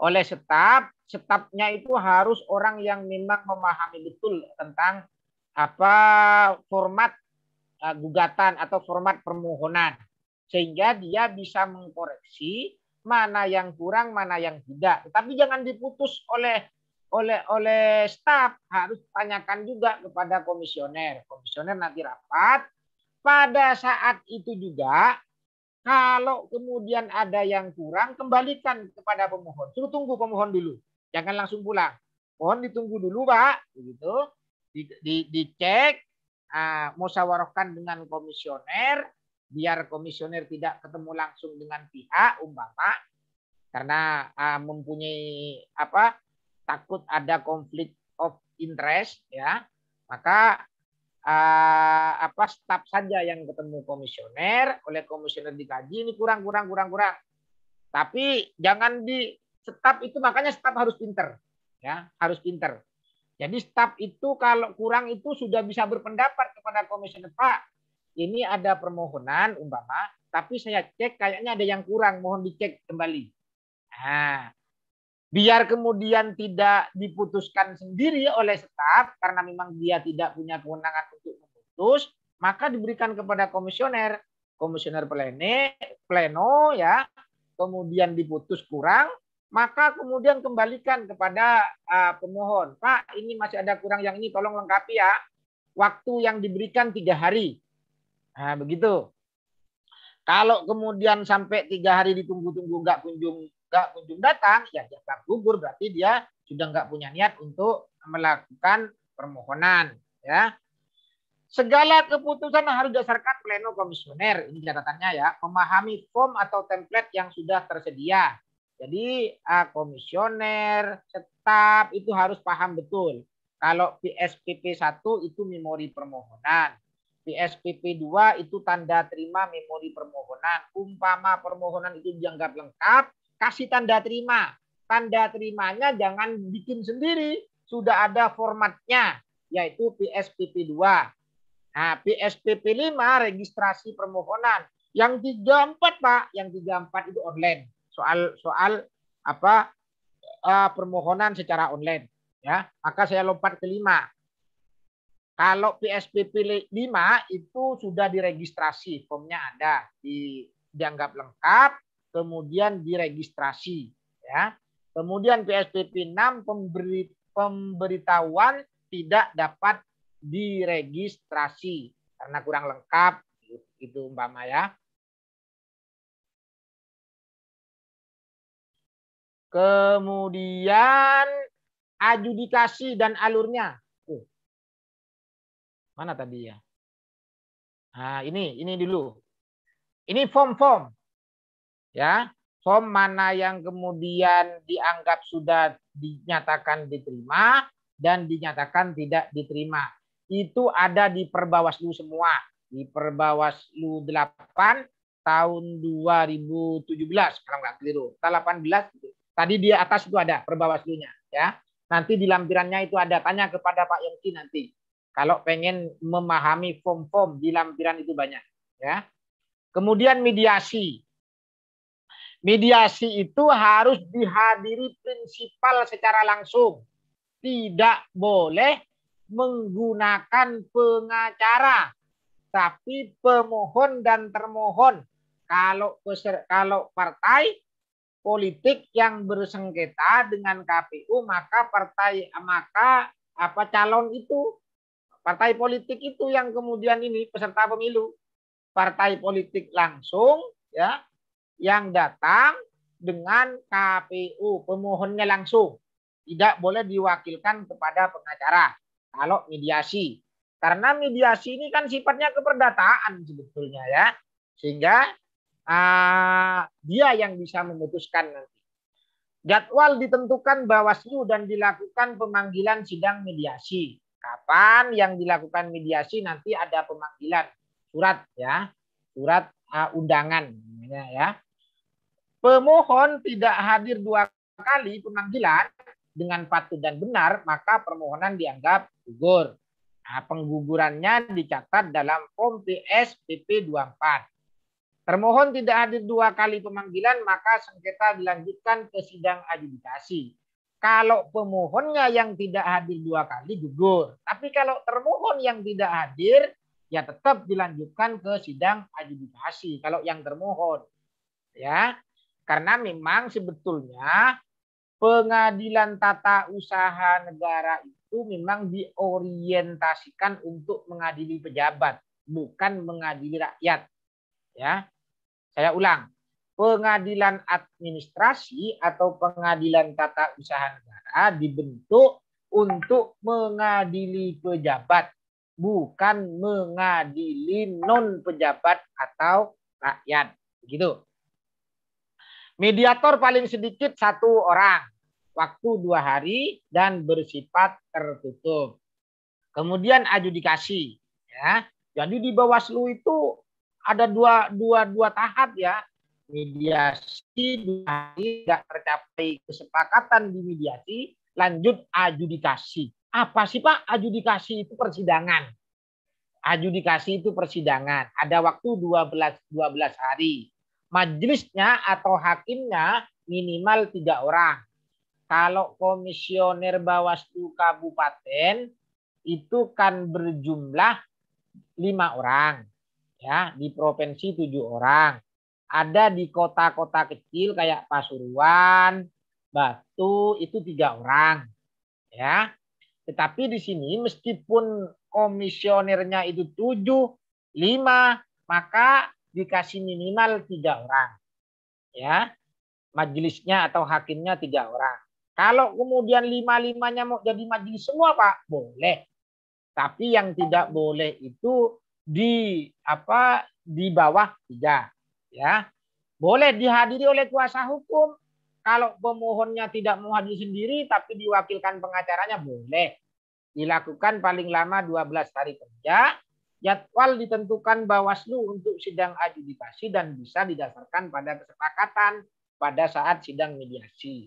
Oleh staf, stafnya itu harus orang yang memang memahami betul tentang apa format eh, gugatan atau format permohonan sehingga dia bisa mengkoreksi mana yang kurang, mana yang tidak. Tetapi jangan diputus oleh oleh oleh staf harus tanyakan juga kepada komisioner. Komisioner nanti rapat. Pada saat itu juga kalau kemudian ada yang kurang kembalikan kepada pemohon. Suruh tunggu pemohon dulu. Jangan langsung pulang. Mohon ditunggu dulu, Pak, begitu. Di, di, dicek, uh, ah, musyawarahkan dengan komisioner, biar komisioner tidak ketemu langsung dengan pihak umpama karena uh, mempunyai apa takut ada konflik of interest ya maka uh, apa staf saja yang ketemu komisioner oleh komisioner dikaji ini kurang kurang kurang kurang tapi jangan di staf itu makanya staf harus pinter ya harus pinter jadi staf itu kalau kurang itu sudah bisa berpendapat kepada komisioner Pak ini ada permohonan umpama, tapi saya cek kayaknya ada yang kurang, mohon dicek kembali. Nah, biar kemudian tidak diputuskan sendiri oleh staf karena memang dia tidak punya kewenangan untuk memutus, maka diberikan kepada komisioner, komisioner plene, pleno ya, kemudian diputus kurang, maka kemudian kembalikan kepada uh, pemohon, Pak ini masih ada kurang yang ini, tolong lengkapi ya. Waktu yang diberikan tiga hari, Nah, begitu. Kalau kemudian sampai tiga hari ditunggu-tunggu nggak kunjung nggak kunjung datang, ya jakarta gugur berarti dia sudah nggak punya niat untuk melakukan permohonan. Ya, segala keputusan harus dasarkan pleno komisioner. Ini catatannya ya, memahami form atau template yang sudah tersedia. Jadi komisioner, staf itu harus paham betul. Kalau PSPP 1 itu memori permohonan pspp 2 itu tanda terima memori permohonan. Umpama permohonan itu dianggap lengkap, kasih tanda terima. Tanda terimanya jangan bikin sendiri, sudah ada formatnya yaitu PSPP 2. Nah, PSPP 5 registrasi permohonan. Yang 34 Pak, yang 34 itu online. Soal soal apa uh, permohonan secara online ya. Maka saya lompat ke 5. Kalau PSPP 5 itu sudah diregistrasi, formnya ada, di, dianggap lengkap, kemudian diregistrasi. Ya. Kemudian PSPP 6 pemberi, pemberitahuan tidak dapat diregistrasi karena kurang lengkap, itu Mbak Maya. Kemudian adjudikasi dan alurnya Mana tadi ya? Nah, ini ini dulu. Ini form-form. Ya, form mana yang kemudian dianggap sudah dinyatakan diterima dan dinyatakan tidak diterima. Itu ada di Perbawaslu semua. Di Perbawaslu 8 tahun 2017 kalau nggak keliru. Tahun 18 tadi di atas itu ada Perbawaslunya ya. Nanti di lampirannya itu ada tanya kepada Pak Yongki nanti. Kalau pengen memahami form-form di lampiran itu banyak, ya. Kemudian mediasi. Mediasi itu harus dihadiri prinsipal secara langsung. Tidak boleh menggunakan pengacara, tapi pemohon dan termohon. Kalau peser, kalau partai politik yang bersengketa dengan KPU maka partai maka apa calon itu Partai politik itu yang kemudian ini peserta pemilu. Partai politik langsung ya yang datang dengan KPU pemohonnya langsung. Tidak boleh diwakilkan kepada pengacara kalau mediasi. Karena mediasi ini kan sifatnya keperdataan sebetulnya ya. Sehingga uh, dia yang bisa memutuskan nanti. Jadwal ditentukan Bawaslu dan dilakukan pemanggilan sidang mediasi. Kapan yang dilakukan mediasi nanti ada pemanggilan surat ya, surat uh, undangan namanya ya. Pemohon tidak hadir dua kali pemanggilan dengan patut dan benar, maka permohonan dianggap gugur. Nah, penggugurannya dicatat dalam form PS 24. Termohon tidak hadir dua kali pemanggilan, maka sengketa dilanjutkan ke sidang adjudikasi. Kalau pemohonnya yang tidak hadir dua kali gugur. Tapi kalau termohon yang tidak hadir, ya tetap dilanjutkan ke sidang adjudikasi. Kalau yang termohon, ya karena memang sebetulnya pengadilan tata usaha negara itu memang diorientasikan untuk mengadili pejabat, bukan mengadili rakyat. Ya, saya ulang pengadilan administrasi atau pengadilan tata usaha negara dibentuk untuk mengadili pejabat, bukan mengadili non pejabat atau rakyat. Begitu. Mediator paling sedikit satu orang, waktu dua hari dan bersifat tertutup. Kemudian adjudikasi, ya. Jadi di Bawaslu itu ada dua dua dua tahap ya mediasi tidak tercapai kesepakatan di mediasi, lanjut adjudikasi. Apa sih Pak adjudikasi itu persidangan? Adjudikasi itu persidangan. Ada waktu 12 12 hari. Majelisnya atau hakimnya minimal tiga orang. Kalau komisioner Bawaslu Kabupaten itu kan berjumlah lima orang, ya di provinsi tujuh orang ada di kota-kota kecil kayak Pasuruan, Batu itu tiga orang, ya. Tetapi di sini meskipun komisionernya itu tujuh, lima, maka dikasih minimal tiga orang, ya. Majelisnya atau hakimnya tiga orang. Kalau kemudian lima-limanya mau jadi majelis semua, Pak, boleh. Tapi yang tidak boleh itu di apa di bawah tiga ya boleh dihadiri oleh kuasa hukum. Kalau pemohonnya tidak mau hadir sendiri tapi diwakilkan pengacaranya boleh. Dilakukan paling lama 12 hari kerja. Jadwal ditentukan Bawaslu untuk sidang adjudikasi dan bisa didasarkan pada kesepakatan pada saat sidang mediasi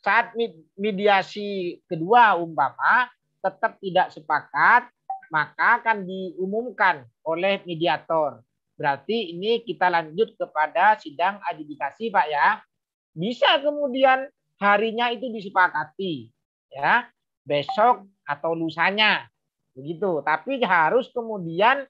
saat mediasi kedua umpama tetap tidak sepakat, maka akan diumumkan oleh mediator. Berarti ini kita lanjut kepada sidang adjudikasi, Pak ya. Bisa kemudian harinya itu disepakati, ya. Besok atau lusanya. Begitu. Tapi harus kemudian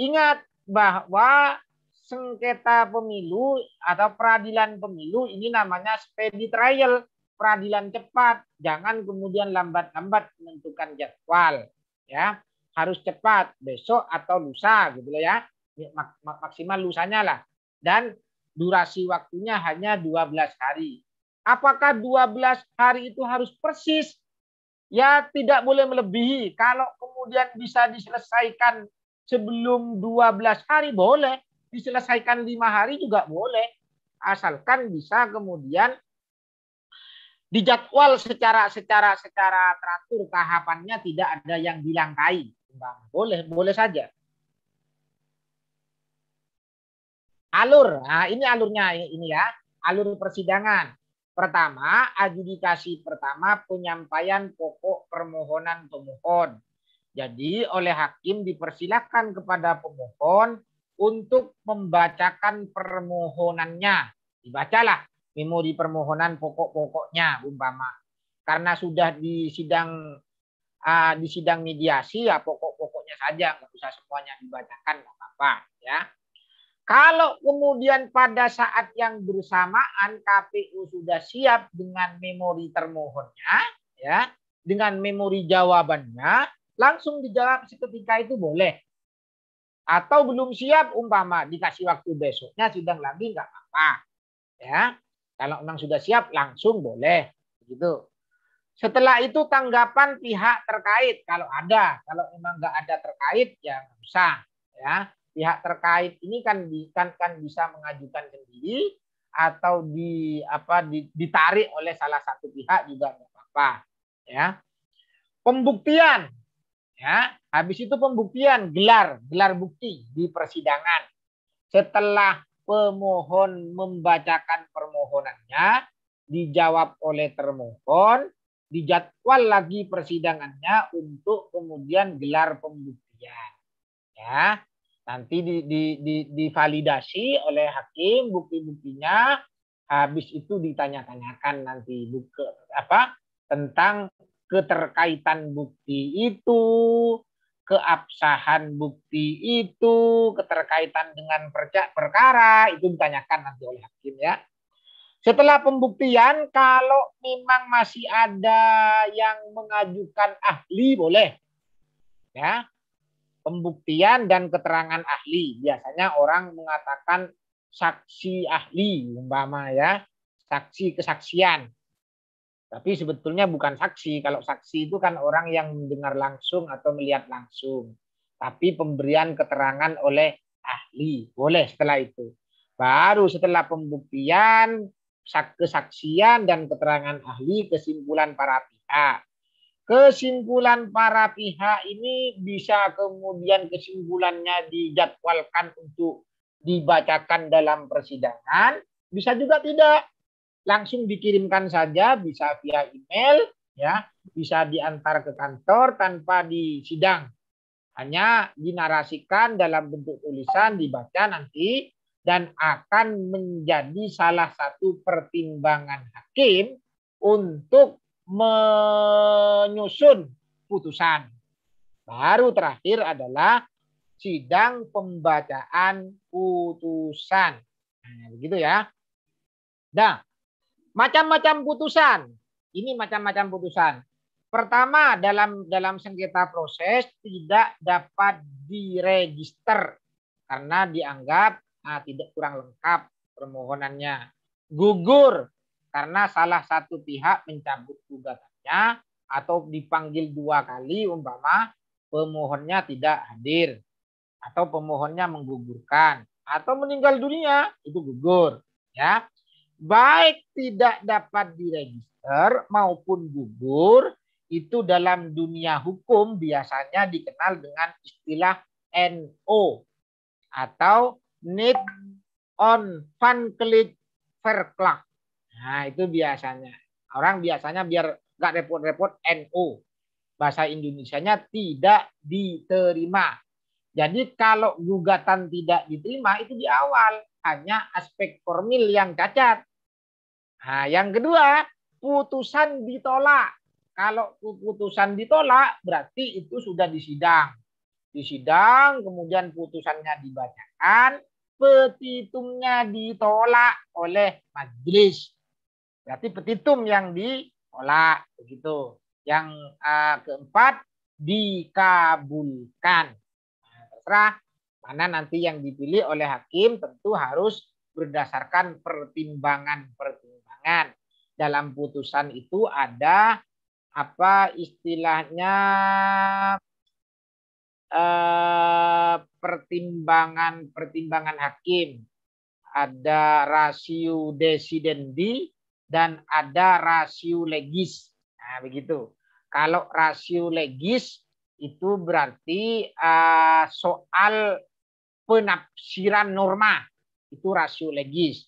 ingat bahwa sengketa pemilu atau peradilan pemilu ini namanya speedy trial, peradilan cepat. Jangan kemudian lambat-lambat menentukan jadwal, ya. Harus cepat besok atau lusa gitu loh ya Ya, maksimal lusanya lah dan durasi waktunya hanya 12 hari. Apakah 12 hari itu harus persis? Ya tidak boleh melebihi. Kalau kemudian bisa diselesaikan sebelum 12 hari boleh. Diselesaikan lima hari juga boleh. Asalkan bisa kemudian dijadwal secara secara secara teratur tahapannya tidak ada yang dilangkai. Boleh, boleh saja. Alur, nah, ini alurnya ini ya, alur persidangan. Pertama, adjudikasi pertama penyampaian pokok permohonan pemohon. Jadi oleh hakim dipersilahkan kepada pemohon untuk membacakan permohonannya. Dibacalah memori permohonan pokok-pokoknya umpama. Karena sudah di sidang di sidang mediasi ya pokok-pokoknya saja nggak bisa semuanya dibacakan nggak apa-apa ya. Kalau kemudian pada saat yang bersamaan KPU sudah siap dengan memori termohonnya, ya, dengan memori jawabannya, langsung dijawab seketika itu boleh. Atau belum siap umpama dikasih waktu besoknya sidang lagi nggak apa-apa. Ya, kalau memang sudah siap langsung boleh gitu. Setelah itu tanggapan pihak terkait kalau ada, kalau memang nggak ada terkait ya nggak usah ya pihak terkait ini kan kan, kan bisa mengajukan sendiri atau di apa ditarik oleh salah satu pihak juga nggak apa-apa ya pembuktian ya habis itu pembuktian gelar gelar bukti di persidangan setelah pemohon membacakan permohonannya dijawab oleh termohon dijadwal lagi persidangannya untuk kemudian gelar pembuktian ya Nanti di, di, di, divalidasi oleh hakim bukti-buktinya. Habis itu ditanya-tanyakan nanti buka, apa tentang keterkaitan bukti itu, keabsahan bukti itu, keterkaitan dengan perkara itu ditanyakan nanti oleh hakim ya. Setelah pembuktian, kalau memang masih ada yang mengajukan ahli, boleh. Ya, pembuktian dan keterangan ahli. Biasanya orang mengatakan saksi ahli, umpama ya, saksi kesaksian. Tapi sebetulnya bukan saksi. Kalau saksi itu kan orang yang mendengar langsung atau melihat langsung. Tapi pemberian keterangan oleh ahli. Boleh setelah itu. Baru setelah pembuktian, kesaksian, dan keterangan ahli, kesimpulan para pihak kesimpulan para pihak ini bisa kemudian kesimpulannya dijadwalkan untuk dibacakan dalam persidangan, bisa juga tidak. Langsung dikirimkan saja, bisa via email, ya, bisa diantar ke kantor tanpa disidang. Hanya dinarasikan dalam bentuk tulisan, dibaca nanti, dan akan menjadi salah satu pertimbangan hakim untuk menyusun putusan. Baru terakhir adalah sidang pembacaan putusan. Nah, begitu ya. Nah, macam-macam putusan. Ini macam-macam putusan. Pertama, dalam dalam sengketa proses tidak dapat diregister karena dianggap ah, tidak kurang lengkap permohonannya. Gugur karena salah satu pihak mencabut gugatannya atau dipanggil dua kali umpama pemohonnya tidak hadir atau pemohonnya menggugurkan atau meninggal dunia itu gugur ya baik tidak dapat diregister maupun gugur itu dalam dunia hukum biasanya dikenal dengan istilah NO atau need on Van click Nah, itu biasanya. Orang biasanya biar nggak repot-repot NO. Bahasa Indonesianya tidak diterima. Jadi kalau gugatan tidak diterima itu di awal hanya aspek formil yang cacat. Nah, yang kedua, putusan ditolak. Kalau putusan ditolak berarti itu sudah disidang. Disidang kemudian putusannya dibacakan, petitumnya ditolak oleh majelis Berarti petitum yang diolah begitu. Yang uh, keempat dikabulkan. Nah, terserah mana nanti yang dipilih oleh hakim tentu harus berdasarkan pertimbangan-pertimbangan. Dalam putusan itu ada apa istilahnya eh, pertimbangan pertimbangan pertimbangan hakim ada rasio desidendi dan ada rasio legis. Nah, begitu. Kalau rasio legis itu berarti uh, soal penafsiran norma itu rasio legis.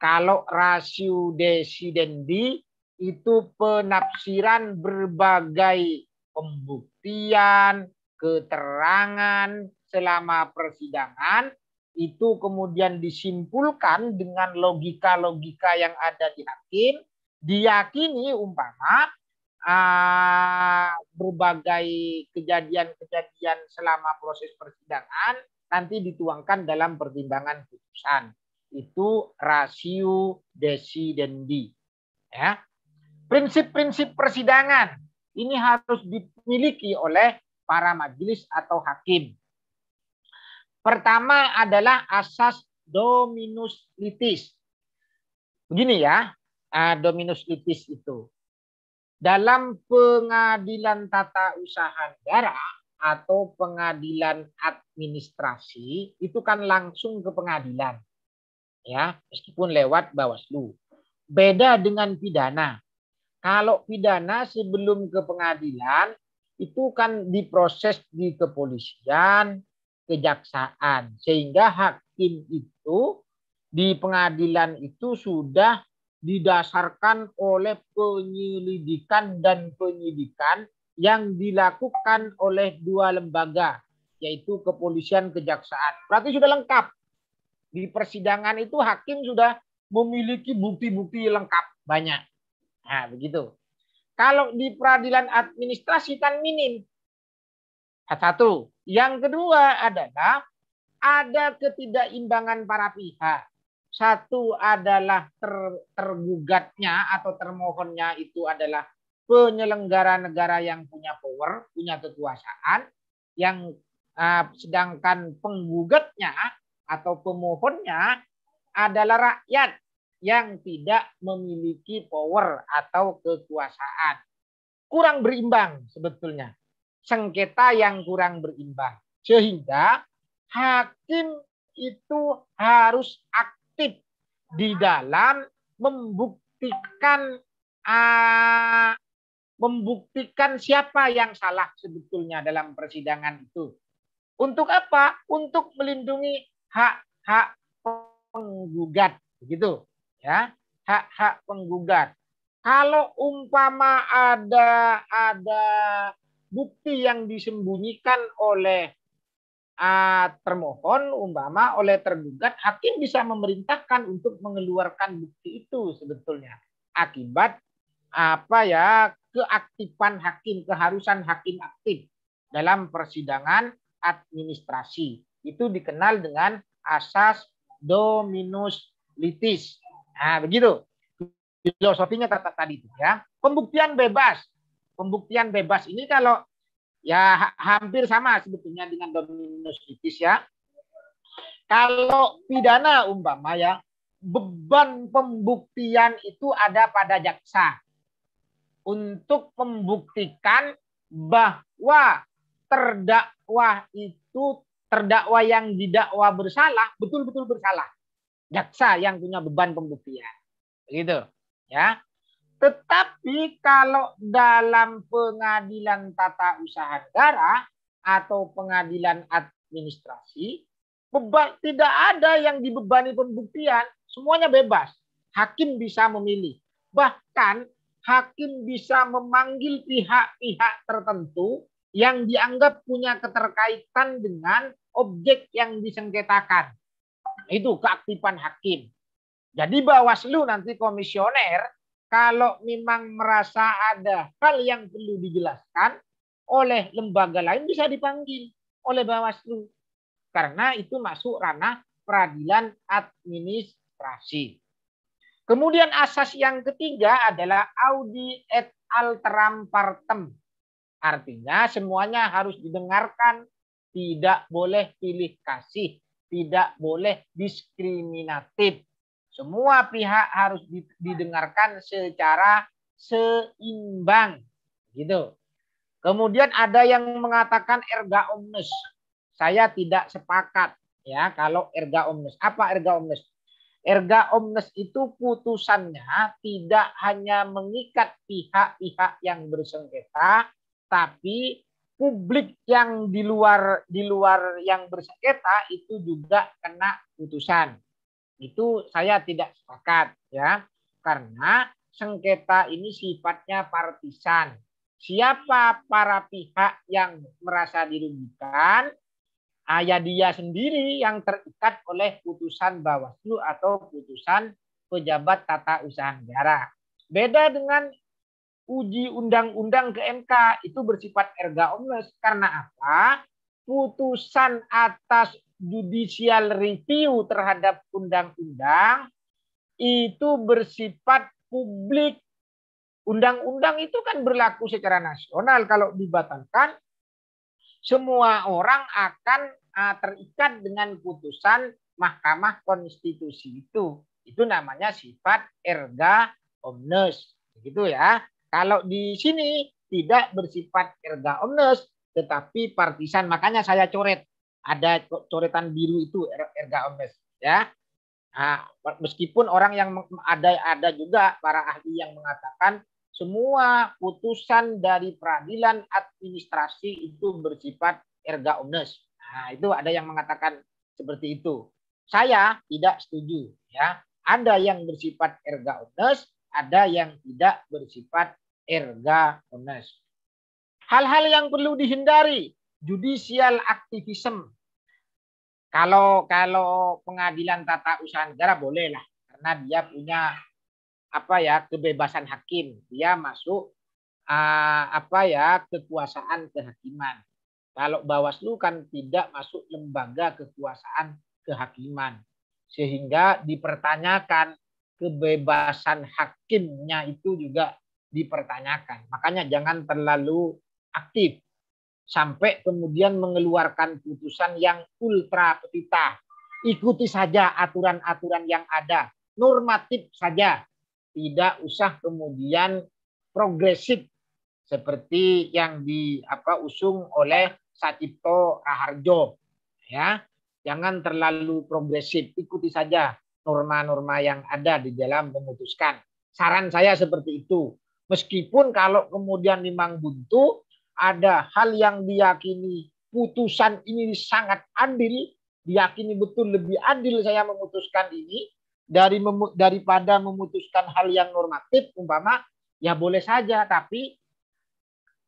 Kalau rasio desidendi itu penafsiran berbagai pembuktian, keterangan selama persidangan itu kemudian disimpulkan dengan logika-logika yang ada di hakim, diyakini umpama uh, berbagai kejadian-kejadian selama proses persidangan nanti dituangkan dalam pertimbangan putusan. Itu rasio desidendi. Ya. Prinsip-prinsip persidangan ini harus dimiliki oleh para majelis atau hakim Pertama adalah asas dominus litis. Begini ya, ah, dominus litis itu. Dalam pengadilan tata usaha negara atau pengadilan administrasi itu kan langsung ke pengadilan. Ya, meskipun lewat Bawaslu. Beda dengan pidana. Kalau pidana sebelum ke pengadilan itu kan diproses di kepolisian, kejaksaan sehingga hakim itu di pengadilan itu sudah didasarkan oleh penyelidikan dan penyidikan yang dilakukan oleh dua lembaga yaitu kepolisian kejaksaan. Berarti sudah lengkap. Di persidangan itu hakim sudah memiliki bukti-bukti lengkap banyak. Nah, begitu. Kalau di peradilan administrasi kan minim. Satu. Yang kedua adalah ada ketidakimbangan para pihak. Satu adalah ter, tergugatnya atau termohonnya itu adalah penyelenggara negara yang punya power, punya kekuasaan, yang uh, sedangkan penggugatnya atau pemohonnya adalah rakyat yang tidak memiliki power atau kekuasaan. Kurang berimbang sebetulnya sengketa yang kurang berimbang. Sehingga hakim itu harus aktif di dalam membuktikan uh, membuktikan siapa yang salah sebetulnya dalam persidangan itu. Untuk apa? Untuk melindungi hak-hak penggugat, begitu ya, hak-hak penggugat. Kalau umpama ada ada bukti yang disembunyikan oleh uh, termohon umpama oleh tergugat hakim bisa memerintahkan untuk mengeluarkan bukti itu sebetulnya akibat apa ya keaktifan hakim keharusan hakim aktif dalam persidangan administrasi itu dikenal dengan asas dominus litis nah begitu filosofinya kata tadi itu ya pembuktian bebas pembuktian bebas ini kalau ya hampir sama sebetulnya dengan dominus litis ya. Kalau pidana umpama ya, beban pembuktian itu ada pada jaksa untuk membuktikan bahwa terdakwa itu terdakwa yang didakwa bersalah betul-betul bersalah. Jaksa yang punya beban pembuktian. Begitu, ya. Tetapi kalau dalam pengadilan tata usaha negara atau pengadilan administrasi, tidak ada yang dibebani pembuktian, semuanya bebas. Hakim bisa memilih. Bahkan hakim bisa memanggil pihak-pihak tertentu yang dianggap punya keterkaitan dengan objek yang disengketakan. Itu keaktifan hakim. Jadi Bawaslu nanti komisioner kalau memang merasa ada hal yang perlu dijelaskan oleh lembaga lain bisa dipanggil oleh Bawaslu. Karena itu masuk ranah peradilan administrasi. Kemudian asas yang ketiga adalah audi et alteram partem. Artinya semuanya harus didengarkan, tidak boleh pilih kasih, tidak boleh diskriminatif. Semua pihak harus didengarkan secara seimbang. Gitu. Kemudian ada yang mengatakan erga omnes. Saya tidak sepakat ya kalau erga omnes. Apa erga omnes? Erga omnes itu putusannya tidak hanya mengikat pihak-pihak yang bersengketa, tapi publik yang di luar di luar yang bersengketa itu juga kena putusan. Itu saya tidak sepakat ya. Karena sengketa ini sifatnya partisan. Siapa para pihak yang merasa dirugikan? Ayah ya dia sendiri yang terikat oleh putusan Bawaslu atau putusan pejabat tata usaha negara. Beda dengan uji undang-undang ke MK itu bersifat erga omnes karena apa? Putusan atas judicial review terhadap undang-undang itu bersifat publik. Undang-undang itu kan berlaku secara nasional. Kalau dibatalkan, semua orang akan eh, terikat dengan putusan Mahkamah Konstitusi itu. Itu namanya sifat erga omnes. Begitu ya. Kalau di sini tidak bersifat erga omnes, tetapi partisan. Makanya saya coret ada coretan biru itu er-, erga omnes ya nah, meskipun orang yang ada ada juga para ahli yang mengatakan semua putusan dari peradilan administrasi itu bersifat erga omnes nah itu ada yang mengatakan seperti itu saya tidak setuju ya ada yang bersifat erga omnes ada yang tidak bersifat erga omnes hal-hal yang perlu dihindari judicial activism. Kalau kalau pengadilan tata usaha negara bolehlah karena dia punya apa ya kebebasan hakim, dia masuk uh, apa ya kekuasaan kehakiman. Kalau Bawaslu kan tidak masuk lembaga kekuasaan kehakiman sehingga dipertanyakan kebebasan hakimnya itu juga dipertanyakan. Makanya jangan terlalu aktif sampai kemudian mengeluarkan putusan yang ultra petita. Ikuti saja aturan-aturan yang ada, normatif saja. Tidak usah kemudian progresif seperti yang di apa usung oleh Satipto Raharjo ya. Jangan terlalu progresif, ikuti saja norma-norma yang ada di dalam memutuskan. Saran saya seperti itu. Meskipun kalau kemudian memang buntu, ada hal yang diyakini putusan ini sangat adil, diyakini betul lebih adil saya memutuskan ini dari mem daripada memutuskan hal yang normatif umpama ya boleh saja tapi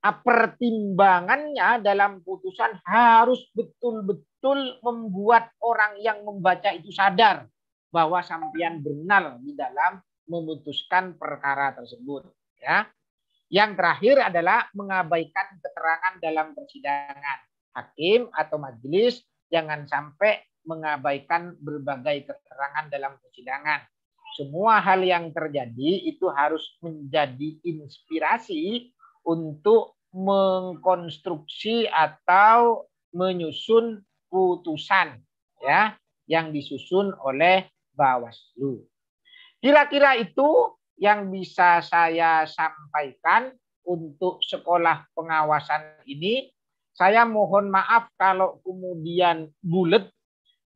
pertimbangannya dalam putusan harus betul-betul membuat orang yang membaca itu sadar bahwa sampean benar di dalam memutuskan perkara tersebut ya yang terakhir adalah mengabaikan keterangan dalam persidangan. Hakim atau majelis jangan sampai mengabaikan berbagai keterangan dalam persidangan. Semua hal yang terjadi itu harus menjadi inspirasi untuk mengkonstruksi atau menyusun putusan ya yang disusun oleh Bawaslu. Kira-kira itu yang bisa saya sampaikan untuk sekolah pengawasan ini. Saya mohon maaf kalau kemudian bulat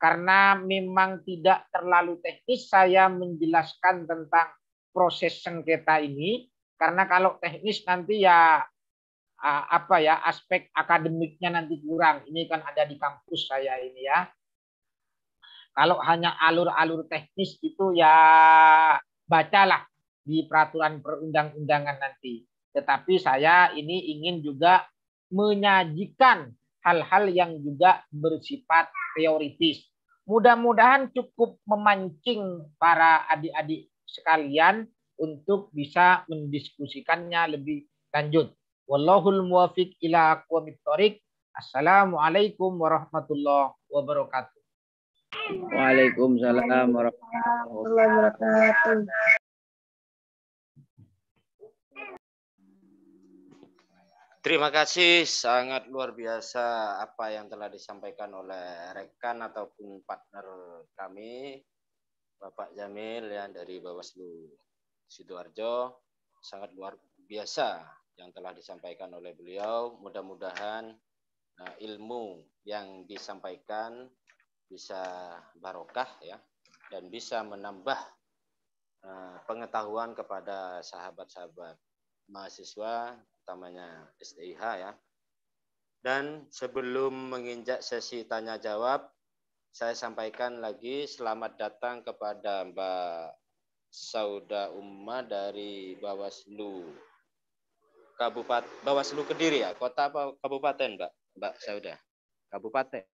karena memang tidak terlalu teknis saya menjelaskan tentang proses sengketa ini karena kalau teknis nanti ya apa ya aspek akademiknya nanti kurang. Ini kan ada di kampus saya ini ya. Kalau hanya alur-alur teknis itu ya bacalah di peraturan perundang-undangan nanti. Tetapi saya ini ingin juga menyajikan hal-hal yang juga bersifat teoritis. Mudah-mudahan cukup memancing para adik-adik sekalian untuk bisa mendiskusikannya lebih lanjut. Wallahul muwafiq ila Assalamualaikum warahmatullahi wabarakatuh. Waalaikumsalam warahmatullahi wabarakatuh. Terima kasih, sangat luar biasa apa yang telah disampaikan oleh rekan ataupun partner kami, Bapak Jamil yang dari Bawaslu Sidoarjo. Sangat luar biasa yang telah disampaikan oleh beliau. Mudah-mudahan nah, ilmu yang disampaikan bisa barokah ya dan bisa menambah eh, pengetahuan kepada sahabat-sahabat mahasiswa utamanya STIH ya. Dan sebelum menginjak sesi tanya jawab, saya sampaikan lagi selamat datang kepada Mbak Sauda Umma dari Bawaslu Kabupaten Bawaslu Kediri ya, kota apa kabupaten Mbak? Mbak Sauda. Kabupaten.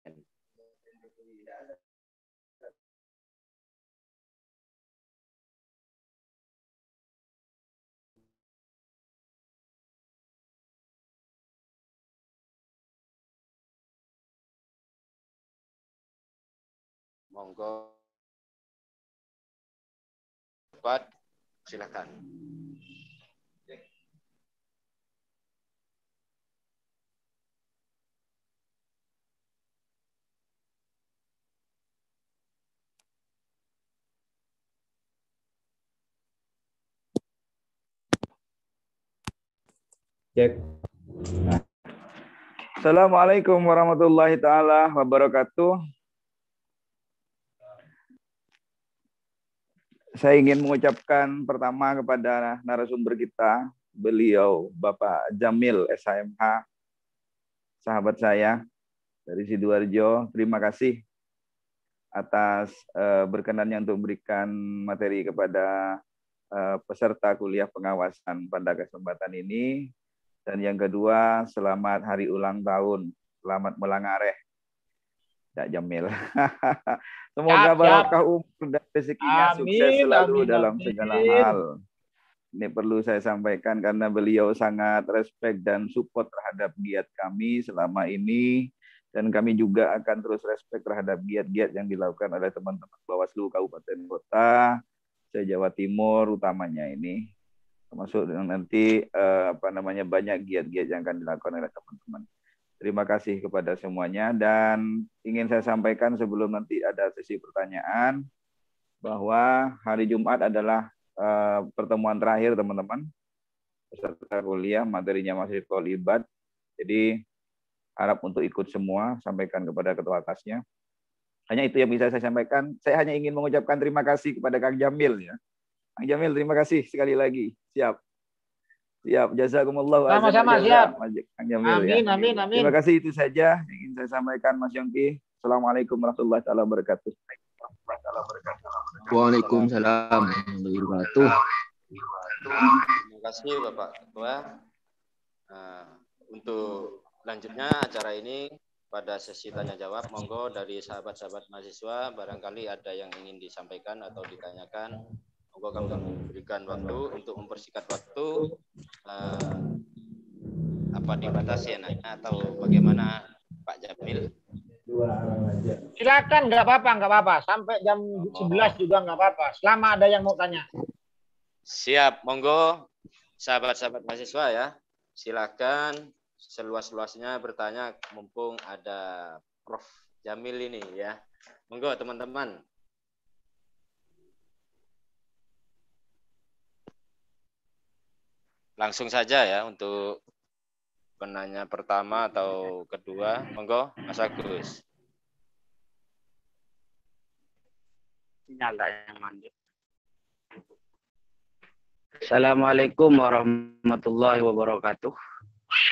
Monggo. cepat silakan. Cek. Assalamualaikum warahmatullahi taala wabarakatuh. saya ingin mengucapkan pertama kepada narasumber kita, beliau Bapak Jamil SHMH, sahabat saya dari Sidoarjo. Terima kasih atas uh, berkenannya untuk memberikan materi kepada uh, peserta kuliah pengawasan pada kesempatan ini. Dan yang kedua, selamat hari ulang tahun, selamat melangareh Dak Jamil. Semoga barokah umur dan rezekinya amin, sukses selalu amin, dalam amin. segala hal. Ini perlu saya sampaikan karena beliau sangat respect dan support terhadap giat kami selama ini dan kami juga akan terus respect terhadap giat-giat yang dilakukan oleh teman-teman Bawaslu Kabupaten Kota se-Jawa Timur utamanya ini termasuk nanti eh, apa namanya banyak giat-giat yang akan dilakukan oleh teman-teman. Terima kasih kepada semuanya dan ingin saya sampaikan sebelum nanti ada sesi pertanyaan bahwa hari Jumat adalah uh, pertemuan terakhir teman-teman peserta kuliah materinya masih kolibat. Jadi harap untuk ikut semua sampaikan kepada ketua atasnya. Hanya itu yang bisa saya sampaikan. Saya hanya ingin mengucapkan terima kasih kepada Kang Jamil ya. Kang Jamil terima kasih sekali lagi. Siap. Siap, jazakumullah. Sama-sama, siap. Ya. amin, ya. amin, amin. Terima kasih itu saja yang ingin saya sampaikan Mas Yongki. Assalamualaikum warahmatullahi wabarakatuh. Waalaikumsalam warahmatullahi wabarakatuh. Terima kasih Bapak Ketua. Nah, untuk lanjutnya acara ini pada sesi tanya jawab monggo dari sahabat-sahabat mahasiswa barangkali ada yang ingin disampaikan atau ditanyakan Moga kamu hmm. memberikan waktu untuk mempersingkat waktu uh, apa dibatasi nanya atau bagaimana Pak Jamil? Silakan, nggak apa-apa, nggak apa-apa. Sampai jam oh. 11 juga nggak apa-apa. Selama ada yang mau tanya. Siap, monggo sahabat-sahabat mahasiswa ya. Silakan seluas-luasnya bertanya mumpung ada Prof Jamil ini ya. Monggo teman-teman langsung saja ya untuk penanya pertama atau kedua. Monggo, Mas Agus. Sinyal yang lanjut. Assalamualaikum warahmatullahi wabarakatuh.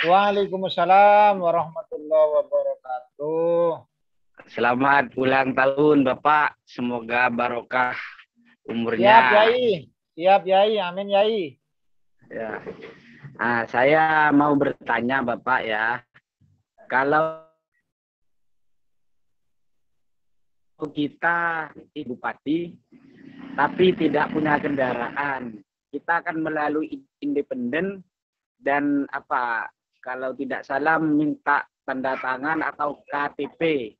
Waalaikumsalam warahmatullahi wabarakatuh. Selamat ulang tahun Bapak. Semoga barokah umurnya. Siap, Yai. Siap, Yai. Amin, Yai. Ya. Ah, saya mau bertanya Bapak ya. Kalau kita ibu bupati tapi tidak punya kendaraan, kita akan melalui independen dan apa kalau tidak salah minta tanda tangan atau KTP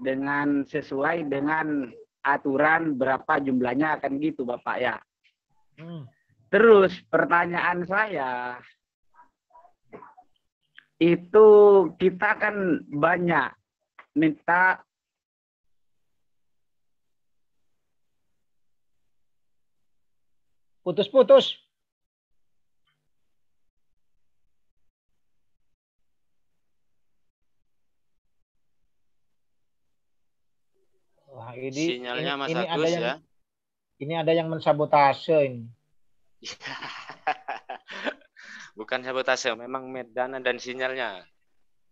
dengan sesuai dengan aturan berapa jumlahnya akan gitu Bapak ya. Hmm. Terus pertanyaan saya itu kita kan banyak minta putus-putus. Wah, ini sinyalnya ini, Mas ini Agus ada yang, ya. Ini ada yang mensabotase ini. Bukan sabotase, memang medana dan sinyalnya.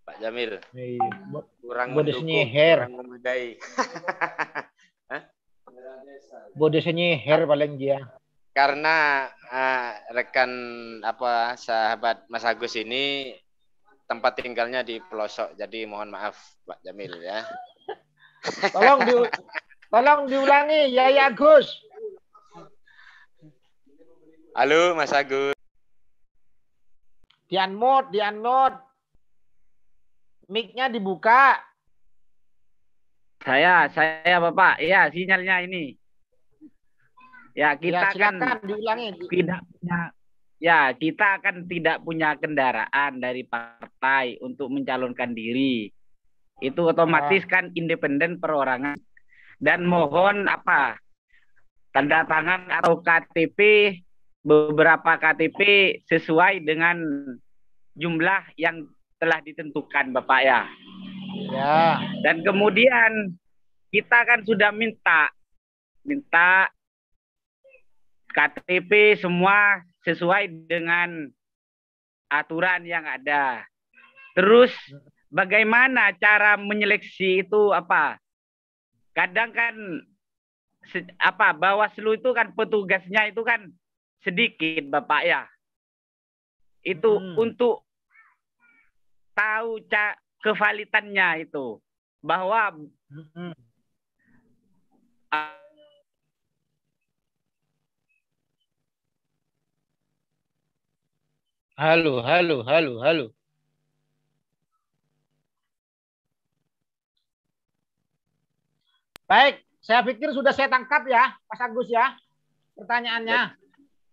Pak Jamil. kurang mendukung, nyeher. kurang memadai. Bodesnya nyeher paling dia. Karena uh, rekan apa sahabat Mas Agus ini tempat tinggalnya di pelosok, jadi mohon maaf Pak Jamil ya. tolong di, tolong diulangi ya ya Agus. Halo Mas Agus. Di unmute, di unmute. Mic-nya dibuka. Saya, saya Bapak. Iya, sinyalnya ini. Ya, ya kita ya, silakan, kan diulangi. Tidak punya Ya, kita akan tidak punya kendaraan dari partai untuk mencalonkan diri. Itu otomatis ya. kan independen perorangan. Dan mohon apa? Tanda tangan atau KTP beberapa KTP sesuai dengan jumlah yang telah ditentukan Bapak ya. Ya. Dan kemudian kita kan sudah minta minta KTP semua sesuai dengan aturan yang ada. Terus bagaimana cara menyeleksi itu apa? Kadang kan apa Bawaslu itu kan petugasnya itu kan sedikit Bapak ya. Itu hmm. untuk tahu cak kevalitannya itu bahwa hmm. uh, Halo, halo, halo, halo. Baik, saya pikir sudah saya tangkap ya, Mas Agus ya, pertanyaannya.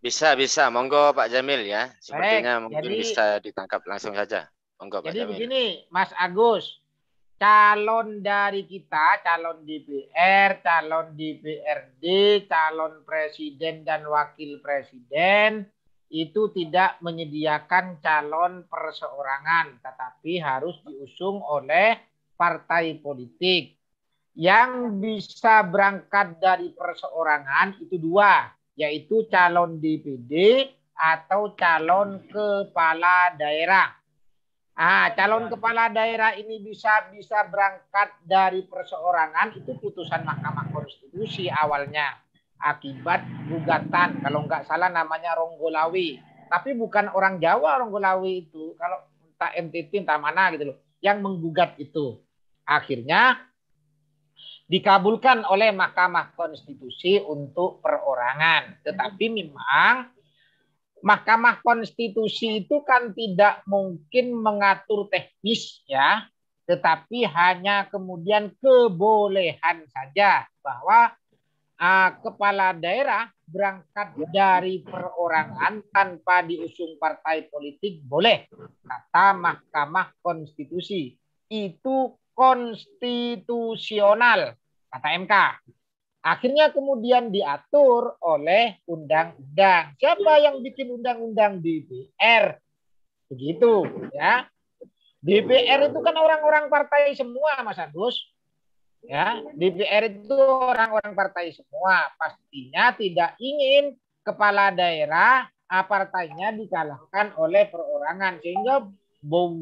Bisa, bisa. Monggo Pak Jamil ya. Sepertinya Baik, mungkin jadi, bisa ditangkap langsung saja. Monggo Pak jadi Jamil. Jadi begini, Mas Agus. Calon dari kita, calon DPR, calon DPRD, calon presiden dan wakil presiden itu tidak menyediakan calon perseorangan, tetapi harus diusung oleh partai politik. Yang bisa berangkat dari perseorangan itu dua, yaitu calon DPD atau calon kepala daerah. Ah, calon ya. kepala daerah ini bisa bisa berangkat dari perseorangan itu putusan Mahkamah Konstitusi awalnya akibat gugatan kalau nggak salah namanya Ronggolawi. Tapi bukan orang Jawa Ronggolawi itu kalau entah MTT entah mana gitu loh yang menggugat itu. Akhirnya dikabulkan oleh Mahkamah Konstitusi untuk perorangan. Tetapi memang Mahkamah Konstitusi itu kan tidak mungkin mengatur teknis ya, tetapi hanya kemudian kebolehan saja bahwa uh, kepala daerah berangkat dari perorangan tanpa diusung partai politik boleh kata Mahkamah Konstitusi. Itu konstitusional kata MK. Akhirnya kemudian diatur oleh undang-undang. Siapa yang bikin undang-undang DPR? Begitu ya. DPR itu kan orang-orang partai semua Mas Agus. Ya, DPR itu orang-orang partai semua. Pastinya tidak ingin kepala daerah partainya dikalahkan oleh perorangan sehingga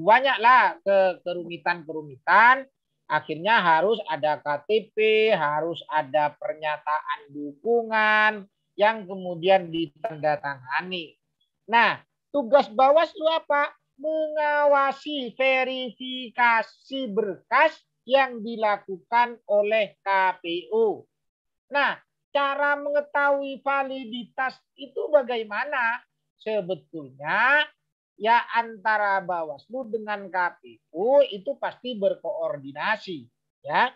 banyaklah ke kerumitan-kerumitan akhirnya harus ada KTP, harus ada pernyataan dukungan yang kemudian ditandatangani. Nah, tugas Bawaslu apa? Mengawasi verifikasi berkas yang dilakukan oleh KPU. Nah, cara mengetahui validitas itu bagaimana? Sebetulnya ya antara Bawaslu dengan KPU itu pasti berkoordinasi ya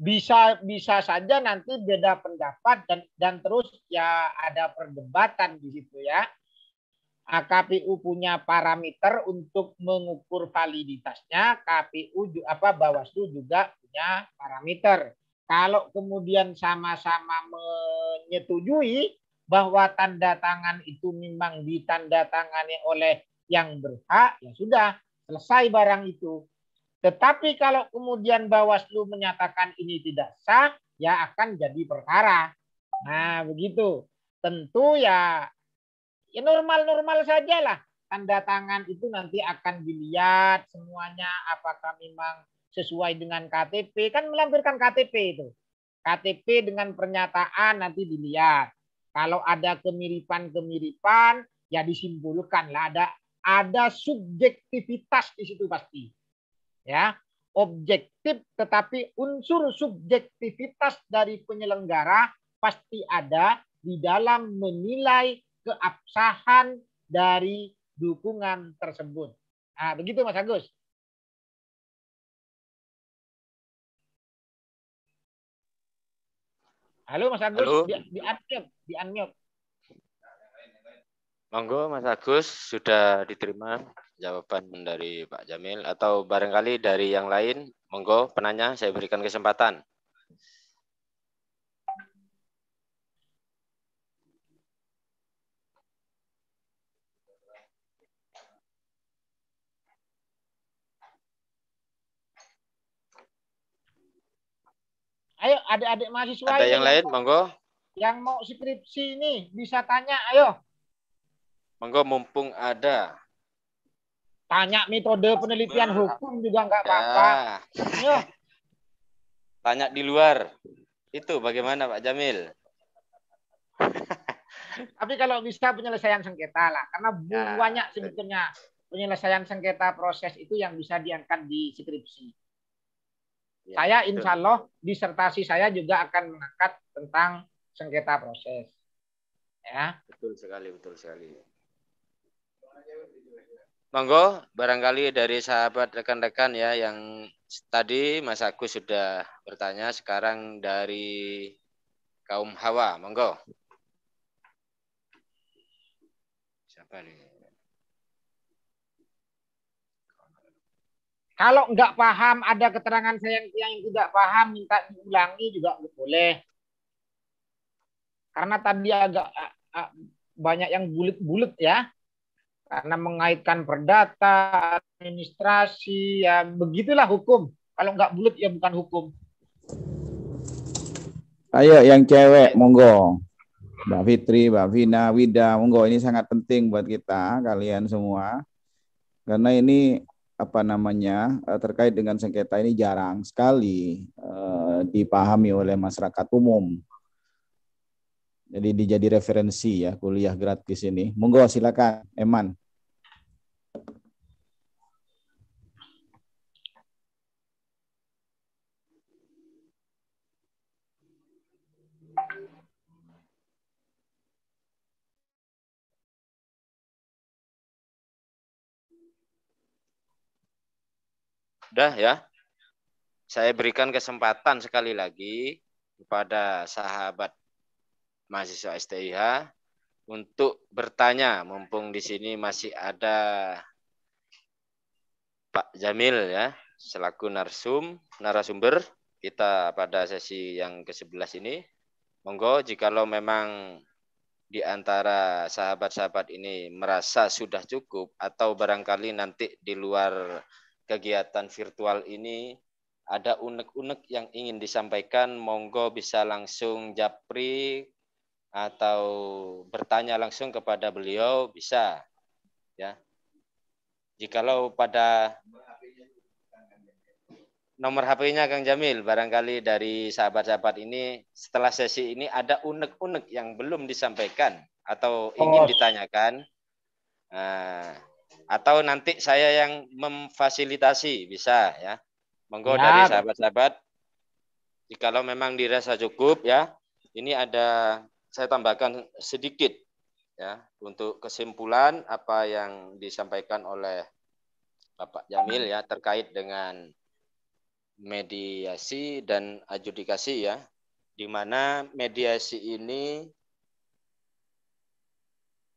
bisa bisa saja nanti beda pendapat dan dan terus ya ada perdebatan di situ ya KPU punya parameter untuk mengukur validitasnya KPU apa Bawaslu juga punya parameter kalau kemudian sama-sama menyetujui bahwa tanda tangan itu memang ditandatangani oleh yang berhak, ya sudah selesai barang itu. Tetapi kalau kemudian Bawaslu menyatakan ini tidak sah, ya akan jadi perkara. Nah, begitu. Tentu ya ya normal-normal lah Tanda tangan itu nanti akan dilihat semuanya apakah memang sesuai dengan KTP. Kan melampirkan KTP itu. KTP dengan pernyataan nanti dilihat. Kalau ada kemiripan-kemiripan, ya disimpulkan lah ada ada subjektivitas di situ pasti. Ya, objektif tetapi unsur subjektivitas dari penyelenggara pasti ada di dalam menilai keabsahan dari dukungan tersebut. Nah, begitu Mas Agus. Halo Mas Agus, Halo. di, di unmute, di unmute. Monggo Mas Agus sudah diterima jawaban dari Pak Jamil atau barangkali dari yang lain, monggo penanya saya berikan kesempatan. Ayo adik-adik mahasiswa. Ada yang lain, monggo. Yang mau skripsi ini bisa tanya, ayo. Monggo mumpung ada. Tanya metode penelitian nah. hukum juga nggak ya. apa-apa. Ya. Tanya di luar. Itu bagaimana Pak Jamil? Tapi kalau bisa penyelesaian sengketa lah, karena ya. banyak sebetulnya penyelesaian sengketa proses itu yang bisa diangkat di skripsi. Ya, saya insya Allah disertasi saya juga akan mengangkat tentang sengketa proses. Ya. Betul sekali, betul sekali. Monggo, barangkali dari sahabat rekan-rekan ya yang tadi Mas Agus sudah bertanya, sekarang dari kaum Hawa, monggo. Siapa nih? Kalau nggak paham, ada keterangan saya yang tidak paham, minta diulangi juga boleh. Karena tadi agak banyak yang bulat-bulat ya. Karena mengaitkan perdata, administrasi, ya begitulah hukum. Kalau nggak bulat ya bukan hukum. Ayo yang cewek, monggo. Mbak Fitri, Mbak Vina, Wida, monggo ini sangat penting buat kita kalian semua. Karena ini apa namanya eh, terkait dengan sengketa ini jarang sekali eh, dipahami oleh masyarakat umum. Jadi dijadi referensi ya kuliah gratis ini. Monggo silakan Eman. Udah ya. Saya berikan kesempatan sekali lagi kepada sahabat mahasiswa STIH untuk bertanya mumpung di sini masih ada Pak Jamil ya selaku narsum narasumber kita pada sesi yang ke-11 ini. Monggo jika lo memang di antara sahabat-sahabat ini merasa sudah cukup atau barangkali nanti di luar kegiatan virtual ini ada unek-unek yang ingin disampaikan, monggo bisa langsung japri atau bertanya langsung kepada beliau bisa ya. Jikalau pada nomor HP-nya Kang Jamil barangkali dari sahabat-sahabat ini setelah sesi ini ada unek-unek yang belum disampaikan atau ingin oh. ditanyakan. Nah, atau nanti saya yang memfasilitasi bisa ya. Monggo ya. dari sahabat-sahabat kalau memang dirasa cukup ya. Ini ada saya tambahkan sedikit ya untuk kesimpulan apa yang disampaikan oleh Bapak Jamil ya terkait dengan mediasi dan adjudikasi ya. Di mana mediasi ini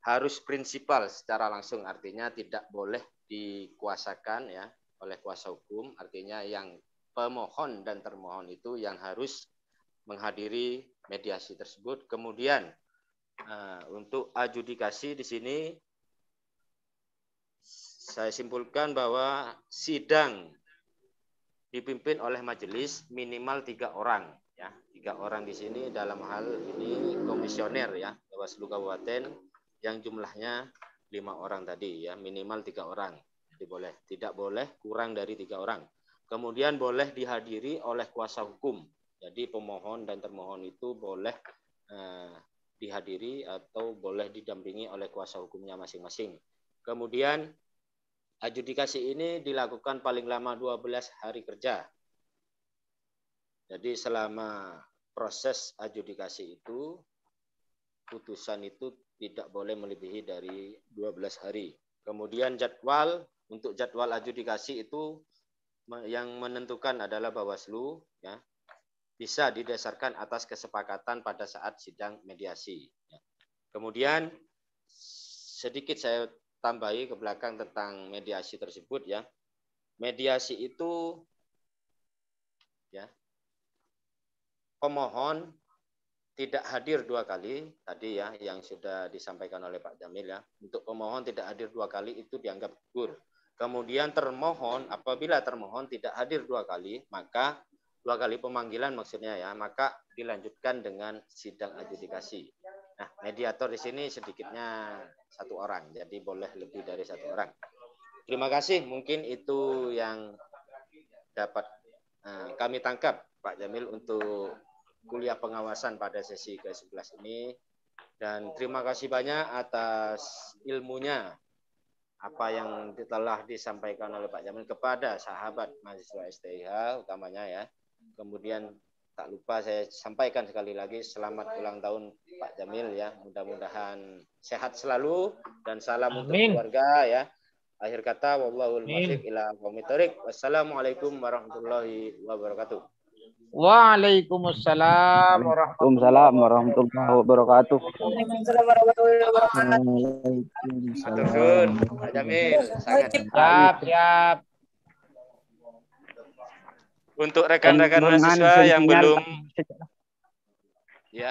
harus prinsipal secara langsung artinya tidak boleh dikuasakan ya oleh kuasa hukum artinya yang pemohon dan termohon itu yang harus menghadiri mediasi tersebut kemudian eh, untuk adjudikasi di sini saya simpulkan bahwa sidang dipimpin oleh majelis minimal tiga orang ya tiga orang di sini dalam hal ini komisioner ya Bawaslu Kabupaten yang jumlahnya lima orang tadi ya minimal tiga orang boleh tidak boleh kurang dari tiga orang kemudian boleh dihadiri oleh kuasa hukum jadi pemohon dan termohon itu boleh eh, dihadiri atau boleh didampingi oleh kuasa hukumnya masing-masing kemudian adjudikasi ini dilakukan paling lama 12 hari kerja jadi selama proses adjudikasi itu putusan itu tidak boleh melebihi dari 12 hari. Kemudian jadwal untuk jadwal adjudikasi itu yang menentukan adalah Bawaslu ya. Bisa didasarkan atas kesepakatan pada saat sidang mediasi. Ya. Kemudian sedikit saya tambahi ke belakang tentang mediasi tersebut ya. Mediasi itu ya pemohon tidak hadir dua kali tadi ya yang sudah disampaikan oleh Pak Jamil ya untuk pemohon tidak hadir dua kali itu dianggap gugur. Kemudian termohon apabila termohon tidak hadir dua kali maka dua kali pemanggilan maksudnya ya maka dilanjutkan dengan sidang adjudikasi. Nah mediator di sini sedikitnya satu orang jadi boleh lebih dari satu orang. Terima kasih mungkin itu yang dapat eh, kami tangkap Pak Jamil untuk kuliah pengawasan pada sesi ke-11 ini. Dan terima kasih banyak atas ilmunya apa yang telah disampaikan oleh Pak Jamin kepada sahabat mahasiswa STIH utamanya ya. Kemudian tak lupa saya sampaikan sekali lagi selamat ulang tahun Pak Jamil ya. Mudah-mudahan sehat selalu dan salam Amin. untuk keluarga ya. Akhir kata wallahul muwaffiq ila Wassalamualaikum warahmatullahi wabarakatuh. Waalaikumsalam warahmatullahi wabarakatuh. Waalaikumsalam warahmatullahi wabarakatuh. siap, siap. Untuk rekan-rekan mahasiswa yang belum ya